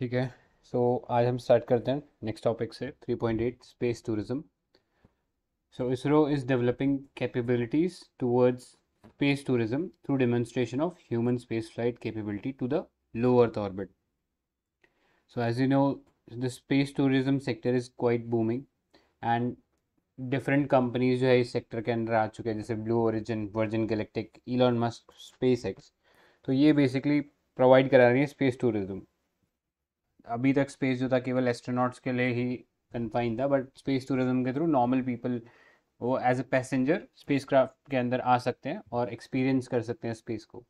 ठीक है सो so, आज हम स्टार्ट करते हैं नेक्स्ट टॉपिक से 3.8 space tourism so ISRO is developing capabilities towards space tourism through demonstration of human space flight capability to the low earth orbit so as you know the space tourism sector is quite booming and different companies जो है इस sector के अंदर आ चुके हैं जैसे Blue Origin Virgin Galactic Elon Musk Space X तो ये बेसिकली प्रोवाइड करा रही है स्पेस टूरिज्म अभी तक स्पेस जो था केवल एस्ट्रोनॉट्स के लिए ही कन्फाइन था बट स्पेस टूरिज्म के थ्रू नॉर्मल पीपल वो एज अ पैसेंजर स्पेस के अंदर आ सकते हैं और एक्सपीरियंस कर सकते हैं स्पेस को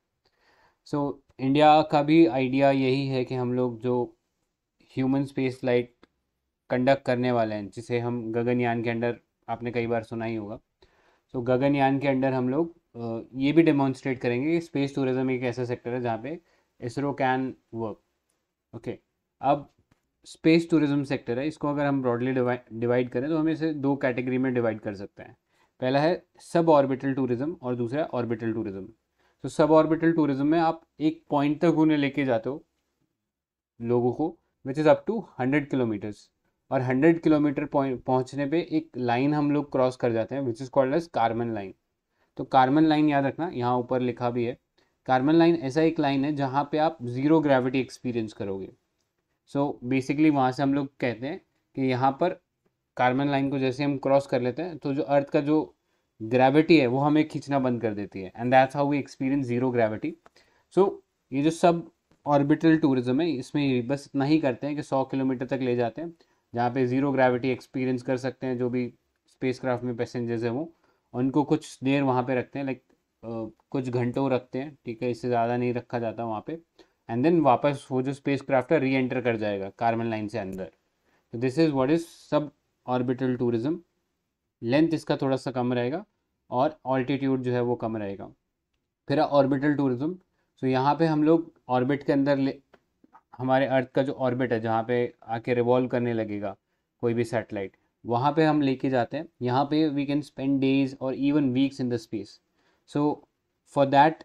सो इंडिया का भी आइडिया यही है कि हम लोग जो ह्यूमन स्पेस लाइट कंडक्ट करने वाले हैं जिसे हम गगनयान के अंडर आपने कई बार सुना ही होगा सो so, गगनयान के अंडर हम लोग ये भी डेमोन्स्ट्रेट करेंगे कि स्पेस टूरिज़्म एक ऐसा सेक्टर है जहाँ पे इसरो कैन वर्क ओके अब स्पेस टूरिज्म सेक्टर है इसको अगर हम ब्रॉडली डिवाइड करें तो हम इसे दो कैटेगरी में डिवाइड कर सकते हैं पहला है सब ऑर्बिटल टूरिज्म और दूसरा ऑर्बिटल टूरिज्म तो सब ऑर्बिटल टूरिज्म में आप एक पॉइंट तक उन्हें लेके जाते हो लोगों को which is up to hundred kilometers और हंड्रेड किलोमीटर पहुंचने पहुँचने पर एक लाइन हम लोग क्रॉस कर जाते हैं which is called as Karman line तो कार्बन लाइन याद रखना यहाँ ऊपर लिखा भी है कार्बन लाइन ऐसा एक लाइन है जहाँ पे आप ज़ीरो ग्रेविटी एक्सपीरियंस करोगे सो बेसिकली वहाँ से हम लोग कहते हैं कि यहाँ पर कार्बन लाइन को जैसे हम क्रॉस कर लेते हैं तो जो अर्थ का जो ग्रेविटी है वो हमें खींचना बंद कर देती है and that's how we experience zero gravity so ये जो सब ऑर्बिटल टूरिज्म है इसमें बस इतना ही करते हैं कि सौ किलोमीटर तक ले जाते हैं जहाँ पे ज़ीरो ग्रेविटी एक्सपीरियंस कर सकते हैं जो भी स्पेस में पैसेंजर्स हैं वो उनको कुछ देर वहाँ पर रखते हैं लाइक कुछ घंटों रखते हैं ठीक है इससे ज़्यादा नहीं रखा जाता वहाँ पर एंड देन वापस वो जो स्पेस क्राफ्ट है री एंटर कर जाएगा कार्बन लाइन से अंदर तो this is what is suborbital tourism length इसका थोड़ा सा कम रहेगा और ऑल्टीट्यूड जो है वो कम रहेगा फिर ऑर्बिटल टूरिज्म सो यहाँ पे हम लोग ऑर्बिट के अंदर ले हमारे अर्थ का जो ऑर्बिट है जहाँ पे आके रिवॉल्व करने लगेगा कोई भी सैटेलाइट वहाँ पे हम लेके जाते हैं यहाँ पे वी कैन स्पेंड डेज और even weeks in the space so for that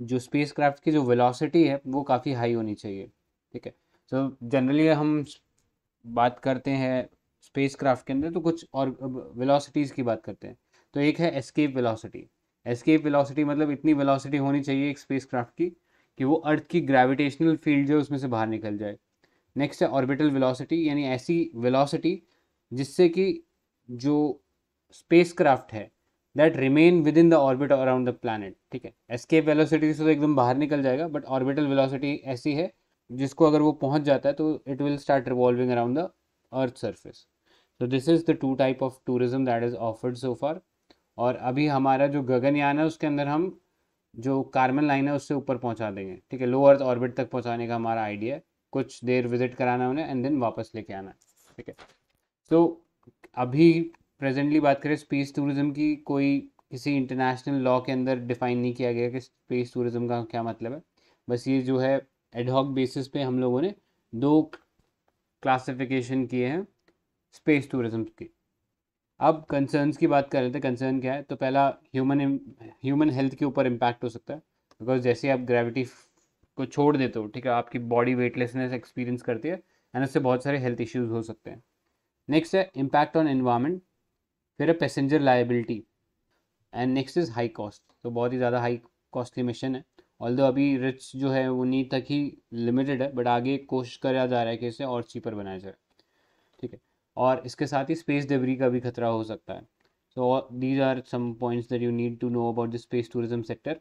जो स्पेस क्राफ्ट की जो वेलोसिटी है वो काफ़ी हाई होनी चाहिए ठीक है सो जनरली हम बात करते हैं स्पेस क्राफ्ट के अंदर तो कुछ और वेलोसिटीज़ की बात करते हैं तो एक है एस्केप वेलोसिटी एस्केप वेलोसिटी मतलब इतनी वेलोसिटी होनी चाहिए एक स्पेस क्राफ्ट की कि वो अर्थ की ग्रेविटेशनल फील्ड जो है उसमें से बाहर निकल जाए नेक्स्ट है ऑर्बिटल वेलोसिटी यानी ऐसी वेलोसिटी जिससे कि जो स्पेस क्राफ्ट है that remain within the orbit around the planet ठीक है एस्केप वेलोसिटी से तो एकदम बाहर निकल जाएगा बट ऑर्बिटल वेलोसिटी ऐसी है जिसको अगर वो पहुंच जाता है तो it will start revolving around the earth surface तो this is the two type of tourism that is offered so far और अभी हमारा जो गगनयान है उसके अंदर हम जो कार्बन लाइन है उससे ऊपर पहुंचा देंगे ठीक है लो अर्थ ऑर्बिट तक पहुंचाने का हमारा आइडिया है कुछ देर विजिट कराना उन्हें एंड देन वापस लेके आना ठीक है सो अभी प्रेजेंटली बात करें स्पेस टूरिज़्म की कोई किसी इंटरनेशनल लॉ के अंदर डिफाइन नहीं किया गया कि स्पेस टूरिज़्म का क्या मतलब है बस ये जो है एडहॉक बेसिस पे हम लोगों ने दो क्लासिफिकेशन किए हैं स्पेस टूरिज़्म के अब कंसर्न्स की बात कर रहे थे कंसर्न क्या है तो पहला ह्यूमन ह्यूमन हेल्थ के ऊपर इम्पैक्ट हो सकता है बिकॉज जैसे आप ग्रेविटी को छोड़ देते हो ठीक है आपकी बॉडी वेटलेसनेस एक्सपीरियंस करती है एंड उससे बहुत सारे हेल्थ इश्यूज हो सकते हैं नेक्स्ट है इम्पैक्ट ऑन इन्वायरमेंट फिर है passenger liability and next is high cost तो बहुत ही ज़्यादा हाई कॉस्टली मिशन है ऑल दो अभी रिच जो है उन्हीं तक ही लिमिटेड है बट आगे कोशिश करा जा रहा है कि इसे और चीपर बनाया जाए ठीक है और इसके साथ ही स्पेस डिबरी का भी खतरा हो सकता है so these are some points that you need to know about the space tourism sector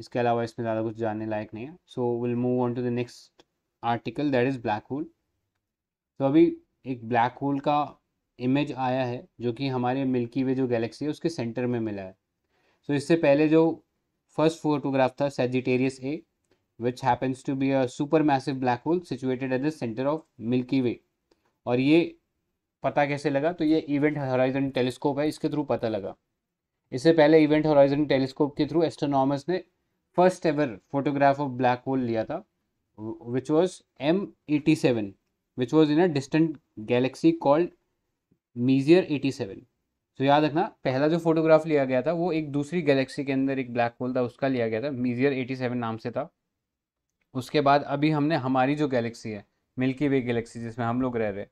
इसके अलावा इसमें ज़्यादा कुछ जानने लायक नहीं है so will move on to the next article that is black hole तो अभी एक ब्लैक होल का इमेज आया है जो कि हमारे मिल्की वे जो गैलेक्सी है उसके सेंटर में मिला है सो so, इससे पहले जो फर्स्ट फोटोग्राफ था Sagittarius A which happens to be a supermassive black hole situated at the centre of Milky Way और ये पता कैसे लगा तो ये इवेंट हॉराइजन टेलीस्कोप है इसके थ्रू पता लगा इससे पहले इवेंट हॉराइजन टेलीस्कोप के थ्रू एस्ट्रोनॉमर्स ने first ever photograph of black hole लिया था which was M eighty seven which was in a distant galaxy called Messier 87 तो याद रखना पहला जो फोटोग्राफ लिया गया था वो एक दूसरी गैलेक्सी के अंदर एक ब्लैक होल था उसका लिया गया था मीजियर 87 नाम से था उसके बाद अभी हमने हमारी जो गैलेक्सी है मिल्की वे गैलेक्सी जिसमें हम लोग रह रहे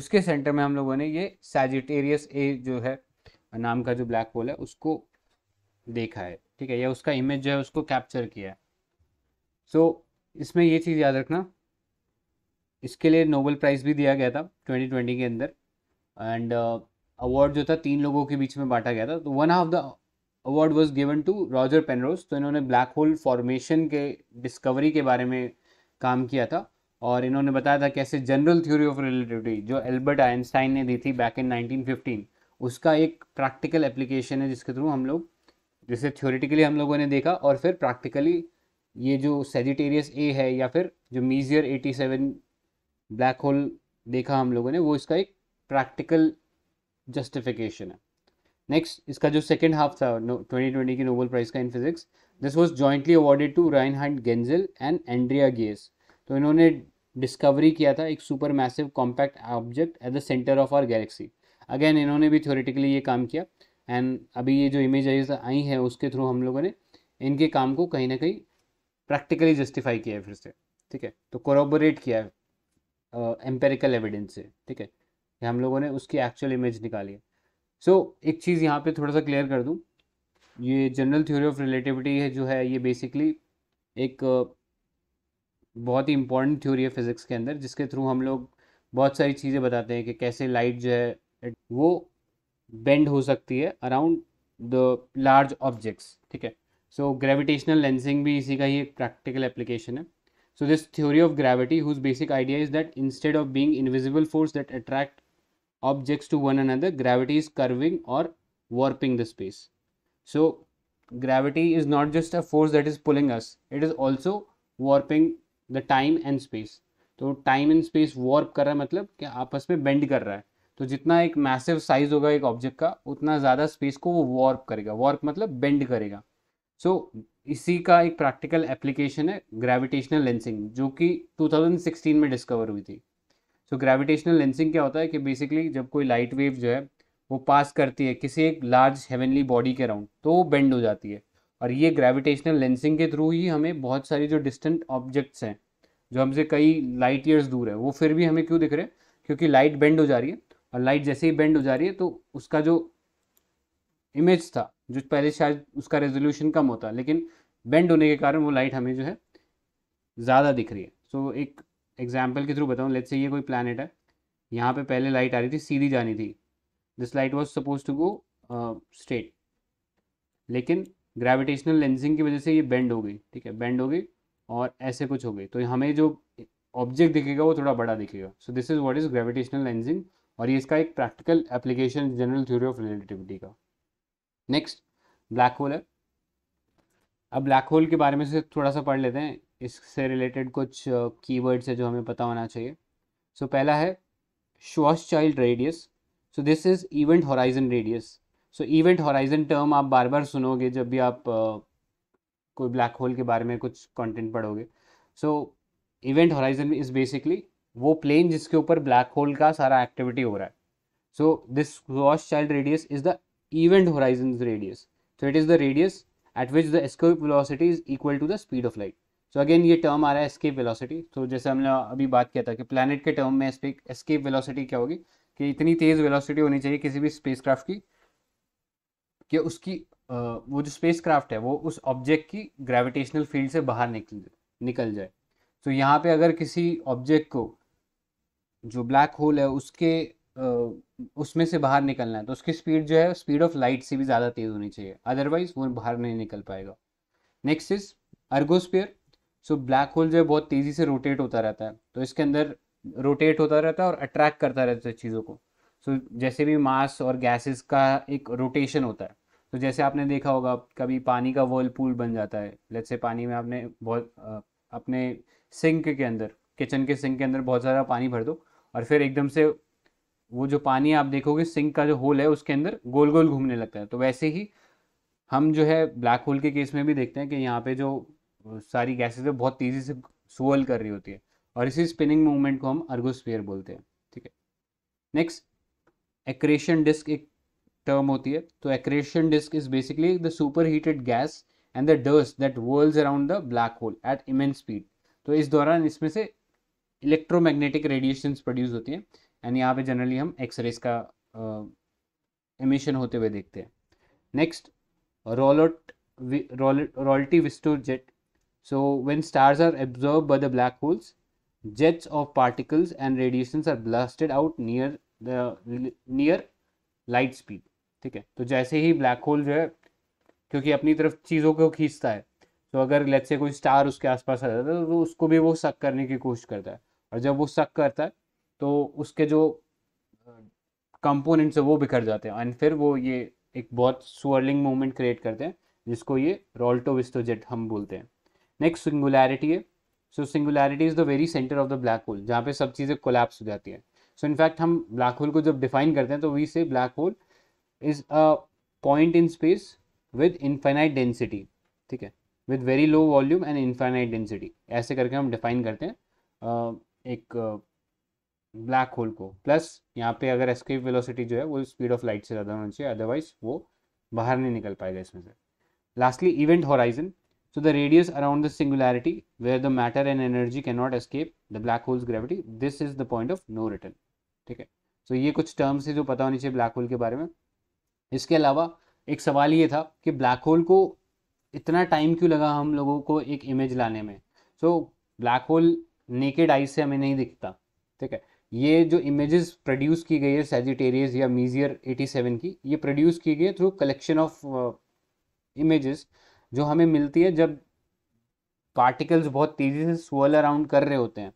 उसके सेंटर में हम लोगों ने ये सैजिटेरियस ए जो है नाम का जो ब्लैक होल है उसको देखा है ठीक है या उसका इमेज जो है उसको कैप्चर किया है सो so, इसमें ये चीज़ याद रखना इसके लिए नोबल प्राइज़ भी दिया गया था 2020 के अंदर एंड अवार्ड uh, जो था तीन लोगों के बीच में बांटा गया था तो one of the award was given to Roger Penrose तो इन्होंने ब्लैक होल फॉर्मेशन के डिस्कवरी के बारे में काम किया था और इन्होंने बताया था कैसे जनरल थ्योरी ऑफ रिलेटिविटी जो एल्बर्ट आइंस्टाइन ने दी थी बैक इन 1915 उसका एक प्रैक्टिकल एप्लीकेशन है जिसके थ्रू हम लोग जिसे थ्योरेटिकली हम लोगों ने देखा और फिर प्रैक्टिकली ये जो सेजिटेरियस ए है या फिर जो मीजियर 87 ब्लैक होल देखा हम लोगों ने वो इसका एक प्रैक्टिकल जस्टिफिकेशन है नेक्स्ट इसका जो सेकेंड हाफ था ट्वेंटी ट्वेंटी के नोबल प्राइज़ का in physics this was jointly awarded to Reinhard Genzel and Andrea Ghez तो इन्होंने डिस्कवरी किया था एक supermassive compact object at the centre of our galaxy again इन्होंने भी थ्योरेटिकली ये काम किया एंड अभी ये जो इमेज आई है उसके थ्रू हम लोगों ने इनके काम को कहीं ना कहीं प्रैक्टिकली जस्टिफाई किया है फिर से ठीक है तो कोरोबोरेट किया है एम्पेरिकल uh, एविडेंस से ठीक है कि हम लोगों ने उसकी एक्चुअल इमेज निकाली है सो so, एक चीज़ यहाँ पे थोड़ा सा क्लियर कर दूँ ये जनरल थ्योरी ऑफ रिलेटिविटी है जो है ये बेसिकली एक बहुत ही इंपॉर्टेंट थ्योरी है फिज़िक्स के अंदर जिसके थ्रू हम लोग बहुत सारी चीज़ें बताते हैं कि कैसे लाइट जो है वो बेंड हो सकती है अराउंड द लार्ज ऑब्जेक्ट्स ठीक है सो ग्रेविटेशनल लेंसिंग भी इसी का ही एक प्रैक्टिकल एप्लीकेशन है so this theory of gravity whose basic idea is that instead of being invisible force that attract objects to one another gravity is curving or warping the space so gravity is not just a force that is pulling us it is also warping the time and space तो time and space warp कर रहा है मतलब कि आपस में bend कर रहा है तो जितना एक मैसिव साइज होगा एक ऑब्जेक्ट का उतना ज़्यादा स्पेस को वो वॉर्प करेगा वॉर्प मतलब बेंड करेगा सो so, इसी का एक प्रैक्टिकल एप्लीकेशन है ग्रेविटेशनल लेंसिंग जो कि 2016 में डिस्कवर हुई थी सो ग्रेविटेशनल लेंसिंग क्या होता है कि बेसिकली जब कोई लाइट वेव जो है वो पास करती है किसी एक लार्ज हेवनली बॉडी के अराउंड तो वो बेंड हो जाती है और ये ग्रेविटेशनल लेंसिंग के थ्रू ही हमें बहुत सारी जो डिस्टेंट ऑब्जेक्ट्स हैं जो हमसे कई लाइट ईयर्स दूर है वो फिर भी हमें क्यों दिख रहे हैं क्योंकि लाइट बेंड हो जा रही है और लाइट जैसे ही बेंड हो जा रही है तो उसका जो इमेज था जो पहले शायद उसका रेजोल्यूशन कम होता लेकिन बेंड होने के कारण वो लाइट हमें जो है ज़्यादा दिख रही है सो so, एक एग्जाम्पल के थ्रू बताऊँ लेट से ये कोई प्लानट है यहाँ पे पहले लाइट आ रही थी सीधी जानी थी this light was suppose to go straight लेकिन ग्रेविटेशनल लेंसिंग की वजह से ये बेंड हो गई ठीक है बेंड हो गई और ऐसे कुछ हो गई तो हमें जो ऑब्जेक्ट दिखेगा वो थोड़ा बड़ा दिखेगा so this is what is gravitational lensing और ये इसका एक practical application general theory of relativity का नेक्स्ट ब्लैक होल है अब ब्लैक होल के बारे में से थोड़ा सा पढ़ लेते हैं इससे रिलेटेड कुछ कीवर्ड्स है जो हमें पता होना चाहिए सो so, पहला है श्वास चाइल्ड radius so this is event horizon radius so event horizon term आप बार बार सुनोगे जब भी आप uh, कोई ब्लैक होल के बारे में कुछ कंटेंट पढ़ोगे so event horizon is basically वो प्लेन जिसके ऊपर ब्लैक होल का सारा एक्टिविटी हो रहा है सो दिस वॉश चाइल्ड radius is the event horizon radius so it is the radius at which the escape velocity is equal to the speed of light so so again ये term आ रहा है एस्केप वेलोसिटी तो जैसे हमने अभी बात किया था कि प्लानट के टर्म में एस्केप वेलोसिटी क्या होगी कि इतनी तेज़ वेलोसिटी होनी चाहिए किसी भी क्राफ्ट की कि उसकी वो जो क्राफ्ट है वो उस ऑब्जेक्ट की ग्रेविटेशनल फील्ड से बाहर निकल निकल जाए तो so यहाँ पे अगर किसी ऑब्जेक्ट को जो ब्लैक होल है उसके उसमें से बाहर निकलना है तो उसकी स्पीड जो है स्पीड ऑफ लाइट से भी ज़्यादा तेज़ होनी चाहिए अदरवाइज वो बाहर नहीं निकल पाएगा next is ergosphere so black hole जो है बहुत तेज़ी से रोटेट होता रहता है तो इसके अंदर रोटेट होता रहता है और अट्रैक्ट करता रहता है चीज़ों को सो so, जैसे भी मास और गैसेस का एक रोटेशन होता है तो so, जैसे आपने देखा होगा कभी पानी का वर्लपूल बन जाता है जैसे पानी में आपने बहुत अपने सिंक के अंदर किचन के सिंक के अंदर बहुत सारा पानी भर दो और फिर एकदम से वो जो पानी आप देखोगे सिंक का जो होल है उसके अंदर गोल गोल घूमने लगता है तो वैसे ही हम जो है ब्लैक होल के केस में भी देखते हैं कि यहाँ पे जो सारी गैसेज है बहुत तेज़ी से सोअल कर रही होती है और इसी स्पिनिंग मूवमेंट को हम अर्गोस्फीयर बोलते हैं ठीक है नेक्स्ट एक्रेशन डिस्क एक टर्म होती है तो accretion disk is basically the super heated gas and the dust that whirl around the black hole at immense speed तो इस दौरान इसमें से इलेक्ट्रोमैग्नेटिक रेडिएशन प्रोड्यूस होती है एंड यहाँ पे जनरली हम एक्सरेस का एमिशन uh, होते हुए देखते हैं नेक्स्ट रॉलोट relativistic jet So when stars are absorbed by the black holes, jets of particles and radiations are blasted out near the near light speed. ठीक है तो जैसे ही ब्लैक होल जो है क्योंकि अपनी तरफ चीज़ों को खींचता है तो अगर लेट से कोई स्टार उसके आसपास आ जाता है तो उसको भी वो सक करने की कोशिश करता है और जब वो सक करता है तो उसके जो कंपोनेंट्स है वो बिखर जाते हैं एंड फिर वो ये एक बहुत स्वर्लिंग मूवमेंट क्रिएट करते हैं जिसको ये रोल्टो विस्टोजेट हम बोलते हैं नेक्स्ट सिंगुलैरिटी है so singularity is the very centre of the black hole जहाँ पे सब चीज़ें कोलैप्स हो जाती हैं सो इनफैक्ट हम ब्लैक होल को जब डिफाइन करते हैं तो we say black hole is a point in space with infinite density ठीक है with very low volume and infinite density ऐसे करके हम डिफाइन करते हैं एक ब्लैक होल को प्लस यहाँ पे अगर एस्केप वेलोसिटी जो है वो स्पीड ऑफ लाइट से ज़्यादा होना चाहिए अदरवाइज वो बाहर नहीं निकल पाएगा इसमें से lastly event horizon So the radius the the singularity where the matter and energy cannot escape the black hole's gravity, this is the point of no return. ठीक है सो ये कुछ टर्म्स है जो पता होनी चाहिए ब्लैक होल के बारे में इसके अलावा एक सवाल ये था कि ब्लैक होल को इतना टाइम क्यों लगा हम लोगों को एक इमेज लाने में so black hole naked eyes से हमें नहीं दिखता ठीक है ये जो इमेजेस प्रोड्यूस की गई है सेजिटेरियस या मीजियर 87 की ये प्रोड्यूस की गई है थ्रू कलेक्शन ऑफ इमेजेस जो हमें मिलती है जब पार्टिकल्स बहुत तेज़ी से स्वल अराउंड कर रहे होते हैं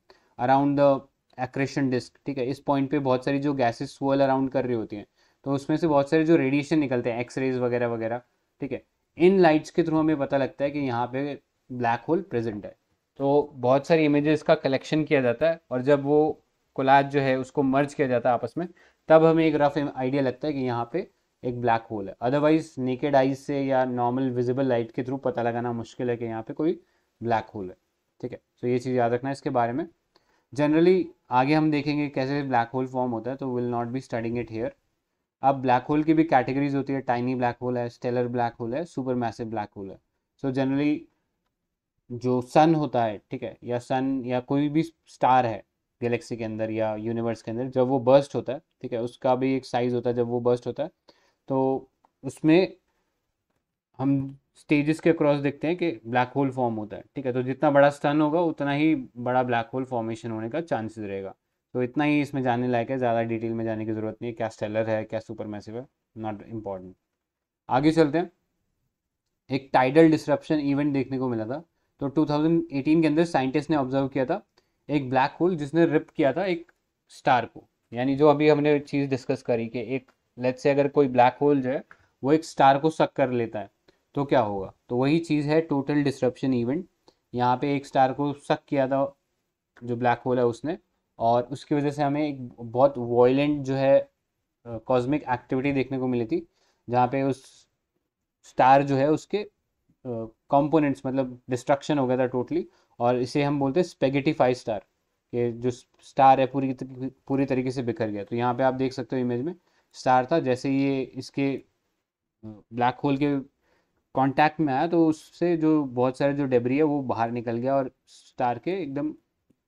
अराउंड द एक्रेशन डिस्क ठीक है इस पॉइंट पे बहुत सारी जो गैसेस स्वल अराउंड कर रही होती हैं तो उसमें से बहुत सारे जो रेडिएशन निकलते हैं एक्सरेज वगैरह वगैरह ठीक है इन लाइट्स के थ्रू हमें पता लगता है कि यहाँ पे ब्लैक होल प्रेजेंट है तो बहुत सारी इमेजेस का कलेक्शन किया जाता है और जब वो कोलाज जो है उसको मर्ज किया जाता है आपस में तब हमें एक रफ आइडिया लगता है कि यहाँ पे एक ब्लैक होल है अदरवाइज नेकेड आइज से या नॉर्मल विजिबल लाइट के थ्रू पता लगाना मुश्किल है कि यहाँ पे कोई ब्लैक होल है ठीक है तो ये चीज़ याद रखना है इसके बारे में जनरली आगे हम देखेंगे कैसे ब्लैक होल फॉर्म होता है तो will not be studying it here अब ब्लैक होल की भी कैटेगरीज होती है टाइनी ब्लैक होल है स्टेलर ब्लैक होल है सुपर मैसिव ब्लैक होल है सो so जनरली जो सन होता है ठीक है या सन या कोई भी स्टार है गैलेक्सी के अंदर या यूनिवर्स के अंदर जब वो बर्स्ट होता है ठीक है उसका भी एक साइज़ होता है जब वो बर्स्ट होता है तो उसमें हम स्टेजेस के अक्रॉस देखते हैं कि ब्लैक होल फॉर्म होता है ठीक है तो जितना बड़ा स्टन होगा उतना ही बड़ा ब्लैक होल फॉर्मेशन होने का चांसेस रहेगा तो इतना ही इसमें जाने लायक है ज़्यादा डिटेल में जाने की ज़रूरत नहीं है क्या स्टेलर है क्या सुपर मैसिव है नॉट इम्पॉर्टेंट आगे चलते हैं एक टाइडल डिस्ट्रप्शन इवेंट देखने को मिला था तो 2018 के अंदर साइंटिस्ट ने ऑब्जर्व किया था एक ब्लैक होल जिसने रिप किया था एक स्टार को यानी जो अभी हमने चीज़ डिस्कस करी कि एक लेट्स से अगर कोई ब्लैक होल जो है वो एक स्टार को सक कर लेता है तो क्या होगा तो वही चीज़ है टोटल डिस्ट्रप्शन इवेंट यहाँ पे एक स्टार को सक किया था जो ब्लैक होल है उसने और उसकी वजह से हमें एक बहुत वॉयलेंट जो है कॉस्मिक एक्टिविटी देखने को मिली थी जहाँ पे उस स्टार जो है उसके कंपोनेंट्स मतलब डिस्ट्रक्शन हो गया था टोटली और इसे हम बोलते हैं स्पेगेटी फाइव स्टार के जो स्टार है पूरी पूरी तरीके से बिखर गया तो यहाँ पे आप देख सकते हो इमेज में स्टार था जैसे ये इसके ब्लैक होल के कांटेक्ट में आया तो उससे जो बहुत सारे जो डेबरी है वो बाहर निकल गया और स्टार के एकदम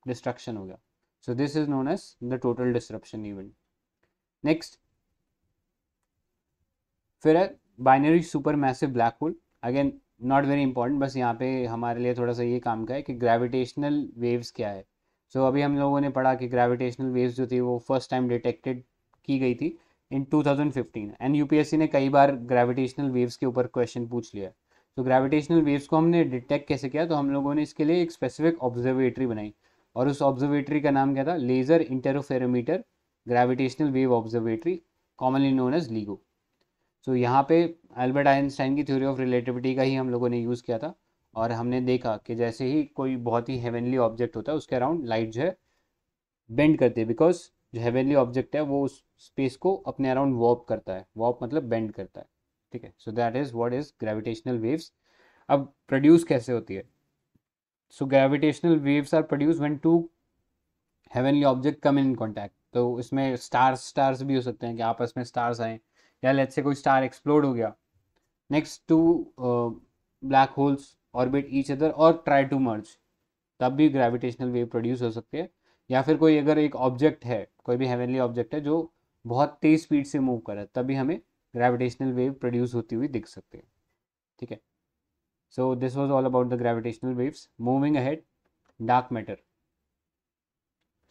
डिस्ट्रक्शन हो गया so this is known as the total disruption event next फिर है binary supermassive black hole again not very important बस यहाँ पे हमारे लिए थोड़ा सा ये काम का है कि ग्रेविटेशनल वेव्स क्या है सो so, अभी हम लोगों ने पढ़ा कि ग्रेविटेशनल वेव्स जो थी वो फर्स्ट टाइम डिटेक्टेड की गई थी इन 2015 एंड यूपीएससी ने कई बार ग्रेविटेशनल वेव्स के ऊपर क्वेश्चन पूछ लिया तो ग्रेविटेशनल वेव्स को हमने डिटेक्ट कैसे किया तो हम लोगों ने इसके लिए एक स्पेसिफिक ऑब्जर्वेटरी बनाई और उस ऑब्जर्वेटरी का नाम क्या था laser interferometer gravitational wave observatory commonly known as LIGO so यहाँ पे एल्बर्ट आइंस्टाइन की थ्योरी ऑफ रिलेटिविटी का ही हम लोगों ने यूज़ किया था और हमने देखा कि जैसे ही कोई बहुत ही हेवनली ऑब्जेक्ट होता है उसके अराउंड लाइट जो है बेंड करती है बिकॉज जो हेवनली ऑब्जेक्ट है वो उस स्पेस को अपने अराउंड वॉप करता है वॉप मतलब बेंड करता है ठीक है so that is what is gravitational waves अब प्रोड्यूस कैसे होती है so gravitational waves are produce when two heavenly object come in contact तो इसमें स्टार्स स्टार्स भी हो सकते हैं कि आपस में स्टार्स आए या लेट से कोई स्टार एक्सप्लोड हो गया next two black holes orbit each other और ट्राई टू मर्ज तब भी ग्रेविटेशनल वेव प्रोड्यूस हो सकती है या फिर कोई अगर एक ऑब्जेक्ट है कोई भी हेवनली ऑब्जेक्ट है जो बहुत तेज स्पीड से मूव करा तभी हमें ग्रेविटेशनल वेव प्रोड्यूस होती हुई दिख सकते हैं ठीक है so this was all about the gravitational waves moving ahead dark matter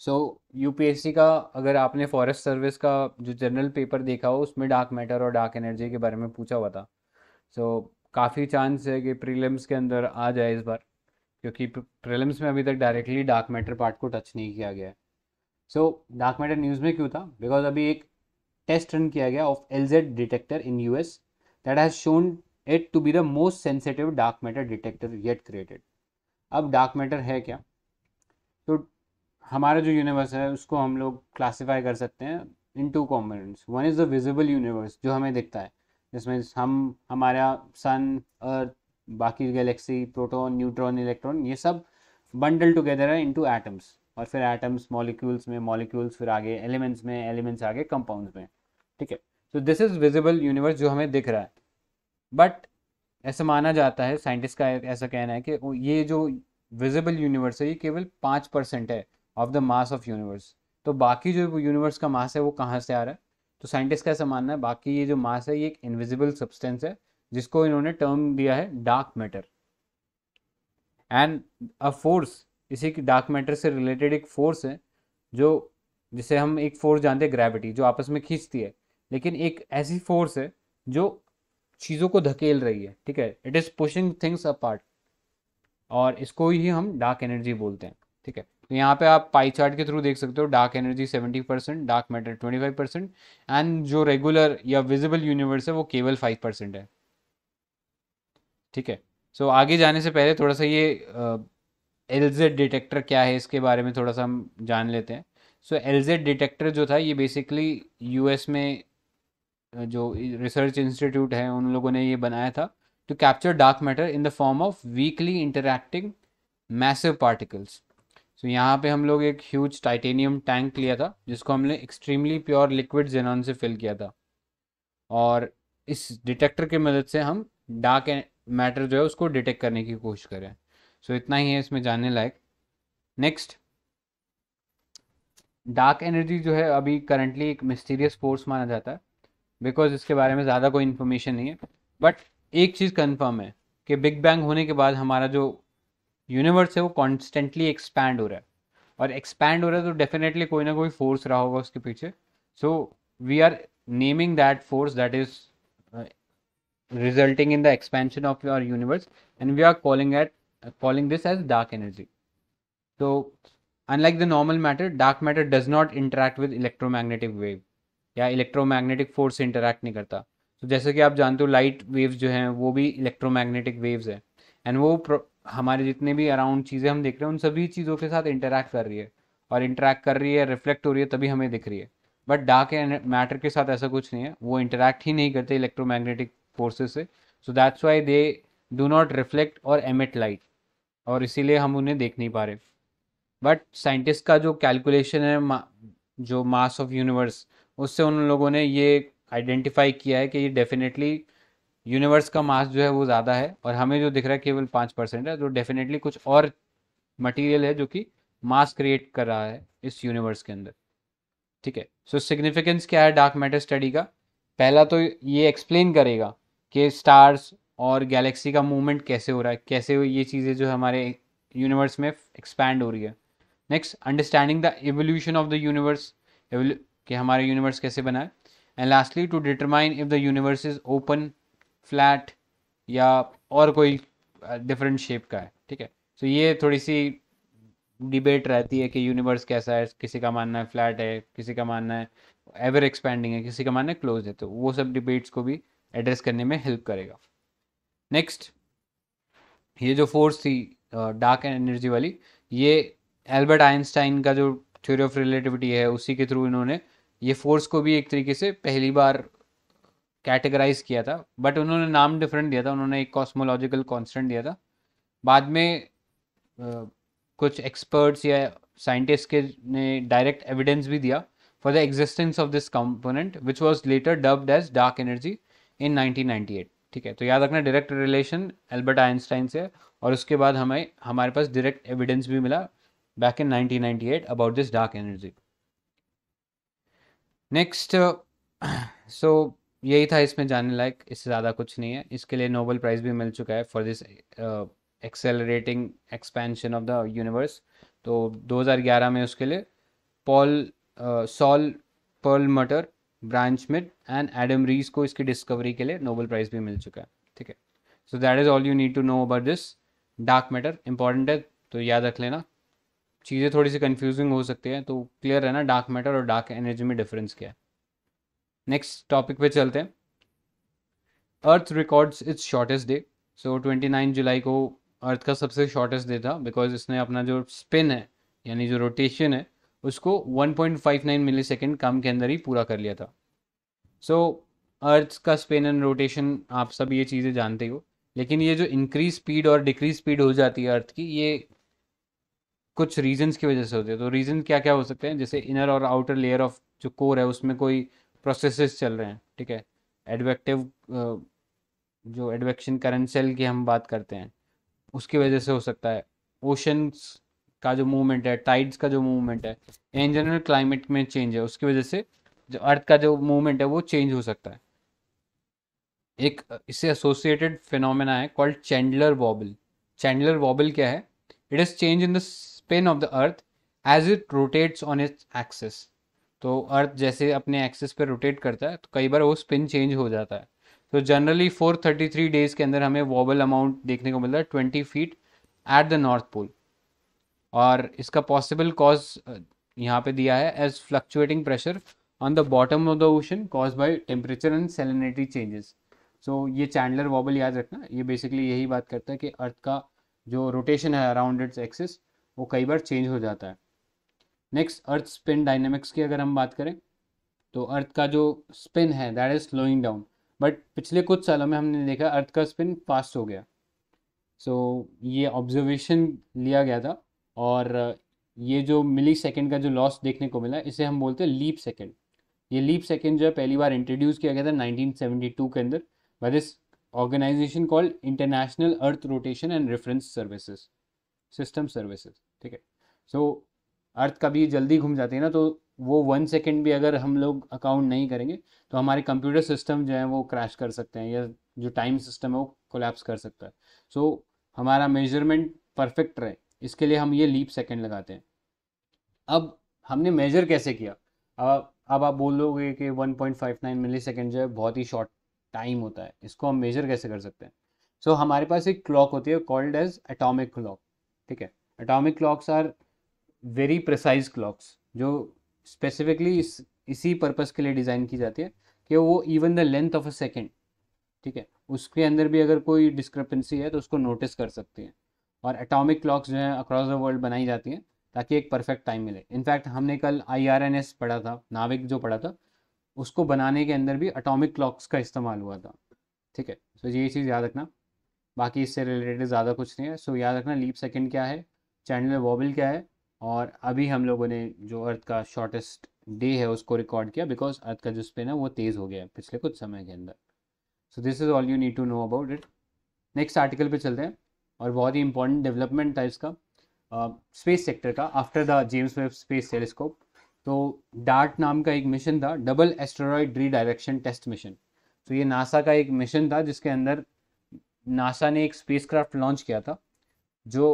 so UPSC का अगर आपने फॉरेस्ट सर्विस का जो जनरल पेपर देखा हो उसमें डार्क मैटर और डार्क एनर्जी के बारे में पूछा हुआ था सो so, काफ़ी चांस है कि प्रीलिम्स के अंदर आ जाए इस बार क्योंकि प्रीलिम्स में अभी तक डायरेक्टली डार्क मैटर पार्ट को टच नहीं किया गया है सो डार्क मैटर न्यूज़ में क्यों था बिकॉज अभी एक टेस्ट रन किया गया of L Z detector in U S that has shown it to be the most sensitive dark matter detector yet created अब डार्क मैटर है क्या तो हमारा जो यूनिवर्स है उसको हम लोग क्लासीफाई कर सकते हैं into components one is the visible universe जो हमें दिखता है जिसमें हम हमारा सन अर्थ बाकी गैलेक्सी प्रोटोन न्यूट्रॉन इलेक्ट्रॉन ये सब बंडल टुगेदर है इनटू एटम्स और फिर एटम्स मॉलिक्यूल्स में मॉलिक्यूल्स फिर आगे एलिमेंट्स में एलिमेंट्स आगे कंपाउंड्स में ठीक है so this is visible universe जो हमें दिख रहा है बट ऐसा माना जाता है साइंटिस्ट का ऐसा कहना है कि ये जो विजिबल यूनिवर्स है ये केवल पाँच परसेंट है of the mass of universe तो बाकी जो यूनिवर्स का मास है वो कहाँ से आ रहा है तो साइंटिस्ट का ऐसा मानना है बाकी ये जो मास है ये एक इनविजिबल सब्सटेंस है जिसको इन्होंने टर्म दिया है dark matter and a force इसी की डार्क मैटर से रिलेटेड एक फोर्स है जो जिसे हम एक फोर्स जानते हैं ग्रेविटी जो आपस में खींचती है लेकिन एक ऐसी फोर्स है जो चीज़ों को धकेल रही है ठीक है it is pushing things apart और इसको ही हम डार्क एनर्जी बोलते हैं ठीक है तो यहाँ पे आप पाई चार्ट के थ्रू देख सकते हो dark energy 70 percent dark matter 25 percent and जो रेगुलर या विजिबल यूनिवर्स है वो केवल 5 परसेंट है ठीक है सो so, आगे जाने से पहले थोड़ा सा ये जेड डिटेक्टर क्या है इसके बारे में थोड़ा सा हम जान लेते हैं सो जेड डिटेक्टर जो था ये बेसिकली यूएस में जो रिसर्च इंस्टीट्यूट है उन लोगों ने ये बनाया था to capture dark matter in the form of weakly interacting massive particles so यहाँ पे हम लोग एक ह्यूज टाइटेनियम टैंक लिया था जिसको हमने एक्सट्रीमली प्योर लिक्विड जेनॉन से फिल किया था और इस डिटेक्टर की मदद से हम डार्क मैटर जो है उसको डिटेक्ट करने की कोशिश करें सो so, इतना ही है इसमें जानने लायक नेक्स्ट डार्क एनर्जी जो है अभी करंटली एक मिस्टीरियस फोर्स माना जाता है बिकॉज इसके बारे में ज़्यादा कोई इन्फॉर्मेशन नहीं है बट एक चीज़ कन्फर्म है कि बिग बैंग होने के बाद हमारा जो यूनिवर्स है वो कॉन्स्टेंटली एक्सपैंड हो रहा है और एक्सपैंड हो रहा है तो डेफिनेटली कोई ना कोई फोर्स रहा होगा उसके पीछे so we are naming that force that is resulting in the expansion of your universe and we are calling at calling this as dark energy. So unlike the normal matter, dark matter does not interact with electromagnetic wave या electromagnetic force से interact नहीं करता. तो जैसे कि आप जानते हो लाइट वेव्स जो हैं वो भी इलेक्ट्रोमैग्नेटिक वेव्स हैं एंड वो हमारे जितने भी अराउंड चीज़ें हम देख रहे हैं उन सभी चीज़ों के साथ इंटरेक्ट कर रही है और इंटरेक्ट कर रही है रिफ्लेक्ट हो रही है तभी हमें दिख रही है बट डार्क मैटर के साथ ऐसा कुछ नहीं है वो इंटरेक्ट ही नहीं करते इलेक्ट्रोमैग्नेटिक फोर्सेस से so that's why they do not reflect और एमिट लाइट और इसीलिए हम उन्हें देख नहीं पा रहे बट साइंटिस्ट का जो कैलकुलेशन है मा, जो मास ऑफ यूनिवर्स उससे उन लोगों ने ये आइडेंटिफाई किया है कि ये डेफिनेटली यूनिवर्स का मास जो है वो ज़्यादा है और हमें जो दिख रहा है केवल पाँच परसेंट है तो डेफिनेटली कुछ और मटेरियल है जो कि मास क्रिएट कर रहा है इस यूनिवर्स के अंदर ठीक है सो सिग्निफिकेंस क्या है डार्क मैटर स्टडी का पहला तो ये एक्सप्लेन करेगा कि स्टार्स और गैलेक्सी का मूवमेंट कैसे हो रहा है कैसे ये चीज़ें जो हमारे यूनिवर्स में एक्सपैंड हो रही है next understanding the evolution of the universe कि हमारे यूनिवर्स कैसे बना है and lastly to determine if the universe is open flat या और कोई डिफरेंट uh, शेप का है ठीक है सो so ये थोड़ी सी डिबेट रहती है कि यूनिवर्स कैसा है किसी का मानना है फ्लैट है किसी का मानना है एवर एक्सपेंडिंग है किसी का मानना है क्लोज है तो वो सब डिबेट्स को भी एड्रेस करने में हेल्प करेगा नेक्स्ट ये जो फोर्स थी डार्क एनर्जी वाली ये एल्बर्ट आइंस्टाइन का जो थ्योरी ऑफ रिलेटिविटी है उसी के थ्रू इन्होंने ये फोर्स को भी एक तरीके से पहली बार कैटेगराइज किया था बट उन्होंने नाम डिफरेंट दिया था उन्होंने एक कॉस्मोलॉजिकल कॉन्सटेंट दिया था बाद में आ, कुछ एक्सपर्ट्स या साइंटिस्ट के ने डायरेक्ट एविडेंस भी दिया for the existence of this component which was later dubbed as dark energy in 1998 ठीक है तो याद रखना डायरेक्ट रिलेशन एल्बर्ट आइंस्टाइन से और उसके बाद हमें हमारे पास डायरेक्ट एविडेंस भी मिला back in 1998 about this dark energy next so यही था इसमें जानने लायक इससे ज़्यादा कुछ नहीं है इसके लिए नोबल प्राइज़ भी मिल चुका है for this accelerating expansion of the universe तो 2011 में उसके लिए Paul Saul Perlmutter Brian Schmidt and Adam Riess को इसकी डिस्कवरी के लिए नोबल प्राइज़ भी मिल चुका है ठीक है so that is all you need to know about this dark matter important है तो याद रख लेना चीज़ें थोड़ी सी कन्फ्यूजिंग हो सकती है तो क्लियर है ना डार्क मैटर और डार्क एनर्जी में डिफरेंस क्या है नेक्स्ट टॉपिक पे चलते हैं earth records its shortest day so twenty nine जुलाई को अर्थ का सबसे शॉर्टेस्ट डे था बिकॉज इसने अपना जो स्पिन है यानी जो रोटेशन है उसको 1.59 मिलीसेकंड काम के अंदर ही पूरा कर लिया था सो अर्थ का स्पेन एंड रोटेशन आप सब ये चीज़ें जानते हो लेकिन ये जो इंक्रीज स्पीड और डिक्रीज स्पीड हो जाती है अर्थ की ये कुछ रीजंस की वजह से होती है तो रीज़न क्या क्या हो सकते हैं जैसे इनर और आउटर लेयर ऑफ जो कोर है उसमें कोई प्रोसेसेस चल रहे हैं ठीक है एडवेक्टिव जो एडवेक्शन करंट सेल की हम बात करते हैं उसकी वजह से हो सकता है ओशंस का जो मूवमेंट है टाइड्स का जो मूवमेंट है इन जनरल क्लाइमेट में चेंज है उसकी वजह से जो अर्थ का जो मूवमेंट है वो चेंज हो सकता है एक इससे एसोसिएटेड फिनोमेना है called Chandler wobble Chandler wobble क्या है it is change in the spin of the earth as it rotates on its axis तो अर्थ जैसे अपने एक्सेस पर रोटेट करता है तो कई बार वो स्पिन चेंज हो जाता है तो generally four thirty three days के अंदर हमें वॉबल अमाउंट देखने को मिलता है twenty feet at the north pole और इसका पॉसिबल कॉज यहाँ पे दिया है as fluctuating pressure on the bottom of the ocean caused by temperature and salinity changes so ये चैंडलर वॉबल याद रखना ये बेसिकली यही बात करता है कि अर्थ का जो रोटेशन है अराउंड इट्स एक्सिस वो कई बार चेंज हो जाता है नेक्स्ट अर्थ स्पिन डायनेमिक्स की अगर हम बात करें तो अर्थ का जो स्पिन है that is slowing down but पिछले कुछ सालों में हमने देखा अर्थ का स्पिन फास्ट हो गया सो so, ये ऑब्जर्वेशन लिया गया था और ये जो मिली सेकेंड का जो लॉस देखने को मिला इसे हम बोलते हैं लीप सेकेंड ये लीप सेकेंड जो है पहली बार इंट्रोड्यूस किया गया था 1972 के अंदर by this organization called International Earth Rotation and Reference Services System Services ठीक है सो अर्थ कभी जल्दी घूम जाती है ना तो वो वन सेकेंड भी अगर हम लोग अकाउंट नहीं करेंगे तो हमारे कंप्यूटर सिस्टम जो है वो क्रैश कर सकते हैं या जो टाइम सिस्टम है वो कोलैप्स कर सकता है सो so, हमारा मेजरमेंट परफेक्ट रहे इसके लिए हम ये लीप सेकेंड लगाते हैं अब हमने मेजर कैसे किया अब अब आप लोगे कि 1.59 मिली सेकेंड जो है बहुत ही शॉर्ट टाइम होता है इसको हम मेजर कैसे कर सकते हैं सो so, हमारे पास एक क्लॉक होती है कॉल्ड एज एटॉमिक क्लॉक ठीक है atomic clocks are very precise clocks जो स्पेसिफिकली इस इसी पर्पज के लिए डिज़ाइन की जाती है कि वो even the length of a second ठीक है उसके अंदर भी अगर कोई डिस्क्रिपेंसी है तो उसको नोटिस कर सकती है और एटॉमिक क्लॉक्स जो हैं अक्रॉस द वर्ल्ड बनाई जाती हैं ताकि एक परफेक्ट टाइम मिले इनफैक्ट हमने कल आई आर एन एस पढ़ा था नाविक जो पढ़ा था उसको बनाने के अंदर भी अटोमिक क्लॉक्स का इस्तेमाल हुआ था ठीक है सो ये चीज़ याद रखना बाकी इससे रिलेटेड ज़्यादा कुछ नहीं है सो याद रखना लीप सेकेंड क्या है चैनल वॉबल क्या है और अभी हम लोगों ने जो अर्थ का शॉर्टेस्ट डे है उसको रिकॉर्ड किया बिकॉज अर्थ का जो स्पिन है वो तेज़ हो गया है पिछले कुछ समय के अंदर so this is all you need to know about it next article पे चलते हैं और बहुत ही इंपॉर्टेंट डेवलपमेंट था इसका स्पेस सेक्टर का after the James Webb Space Telescope तो डार्ट नाम का एक मिशन था double asteroid redirection test mission तो ये नासा का एक मिशन था जिसके अंदर नासा ने एक स्पेस क्राफ्ट लॉन्च किया था जो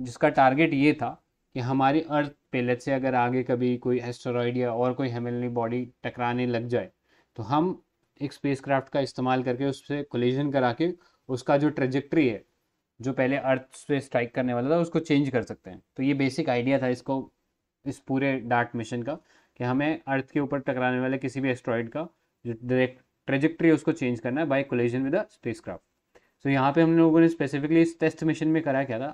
जिसका टारगेट ये था कि हमारी अर्थ पे लेट से अगर आगे कभी कोई एस्ट्रॉयड या और कोई हेमलनी बॉडी टकराने लग जाए तो हम एक स्पेस क्राफ्ट का इस्तेमाल करके उससे कोलिजन करा के उसका जो ट्रेजेक्ट्री है जो पहले अर्थ पे स्ट्राइक करने वाला था उसको चेंज कर सकते हैं तो ये बेसिक आइडिया था इसको इस पूरे डार्ट मिशन का कि हमें अर्थ के ऊपर टकराने वाले किसी भी एस्ट्रॉयड का जो डायरेक्ट ट्रेजेक्ट्री उसको चेंज करना है by collision with the spacecraft so यहाँ पे हम लोगों ने स्पेसिफिकली इस टेस्ट मिशन में कराया क्या था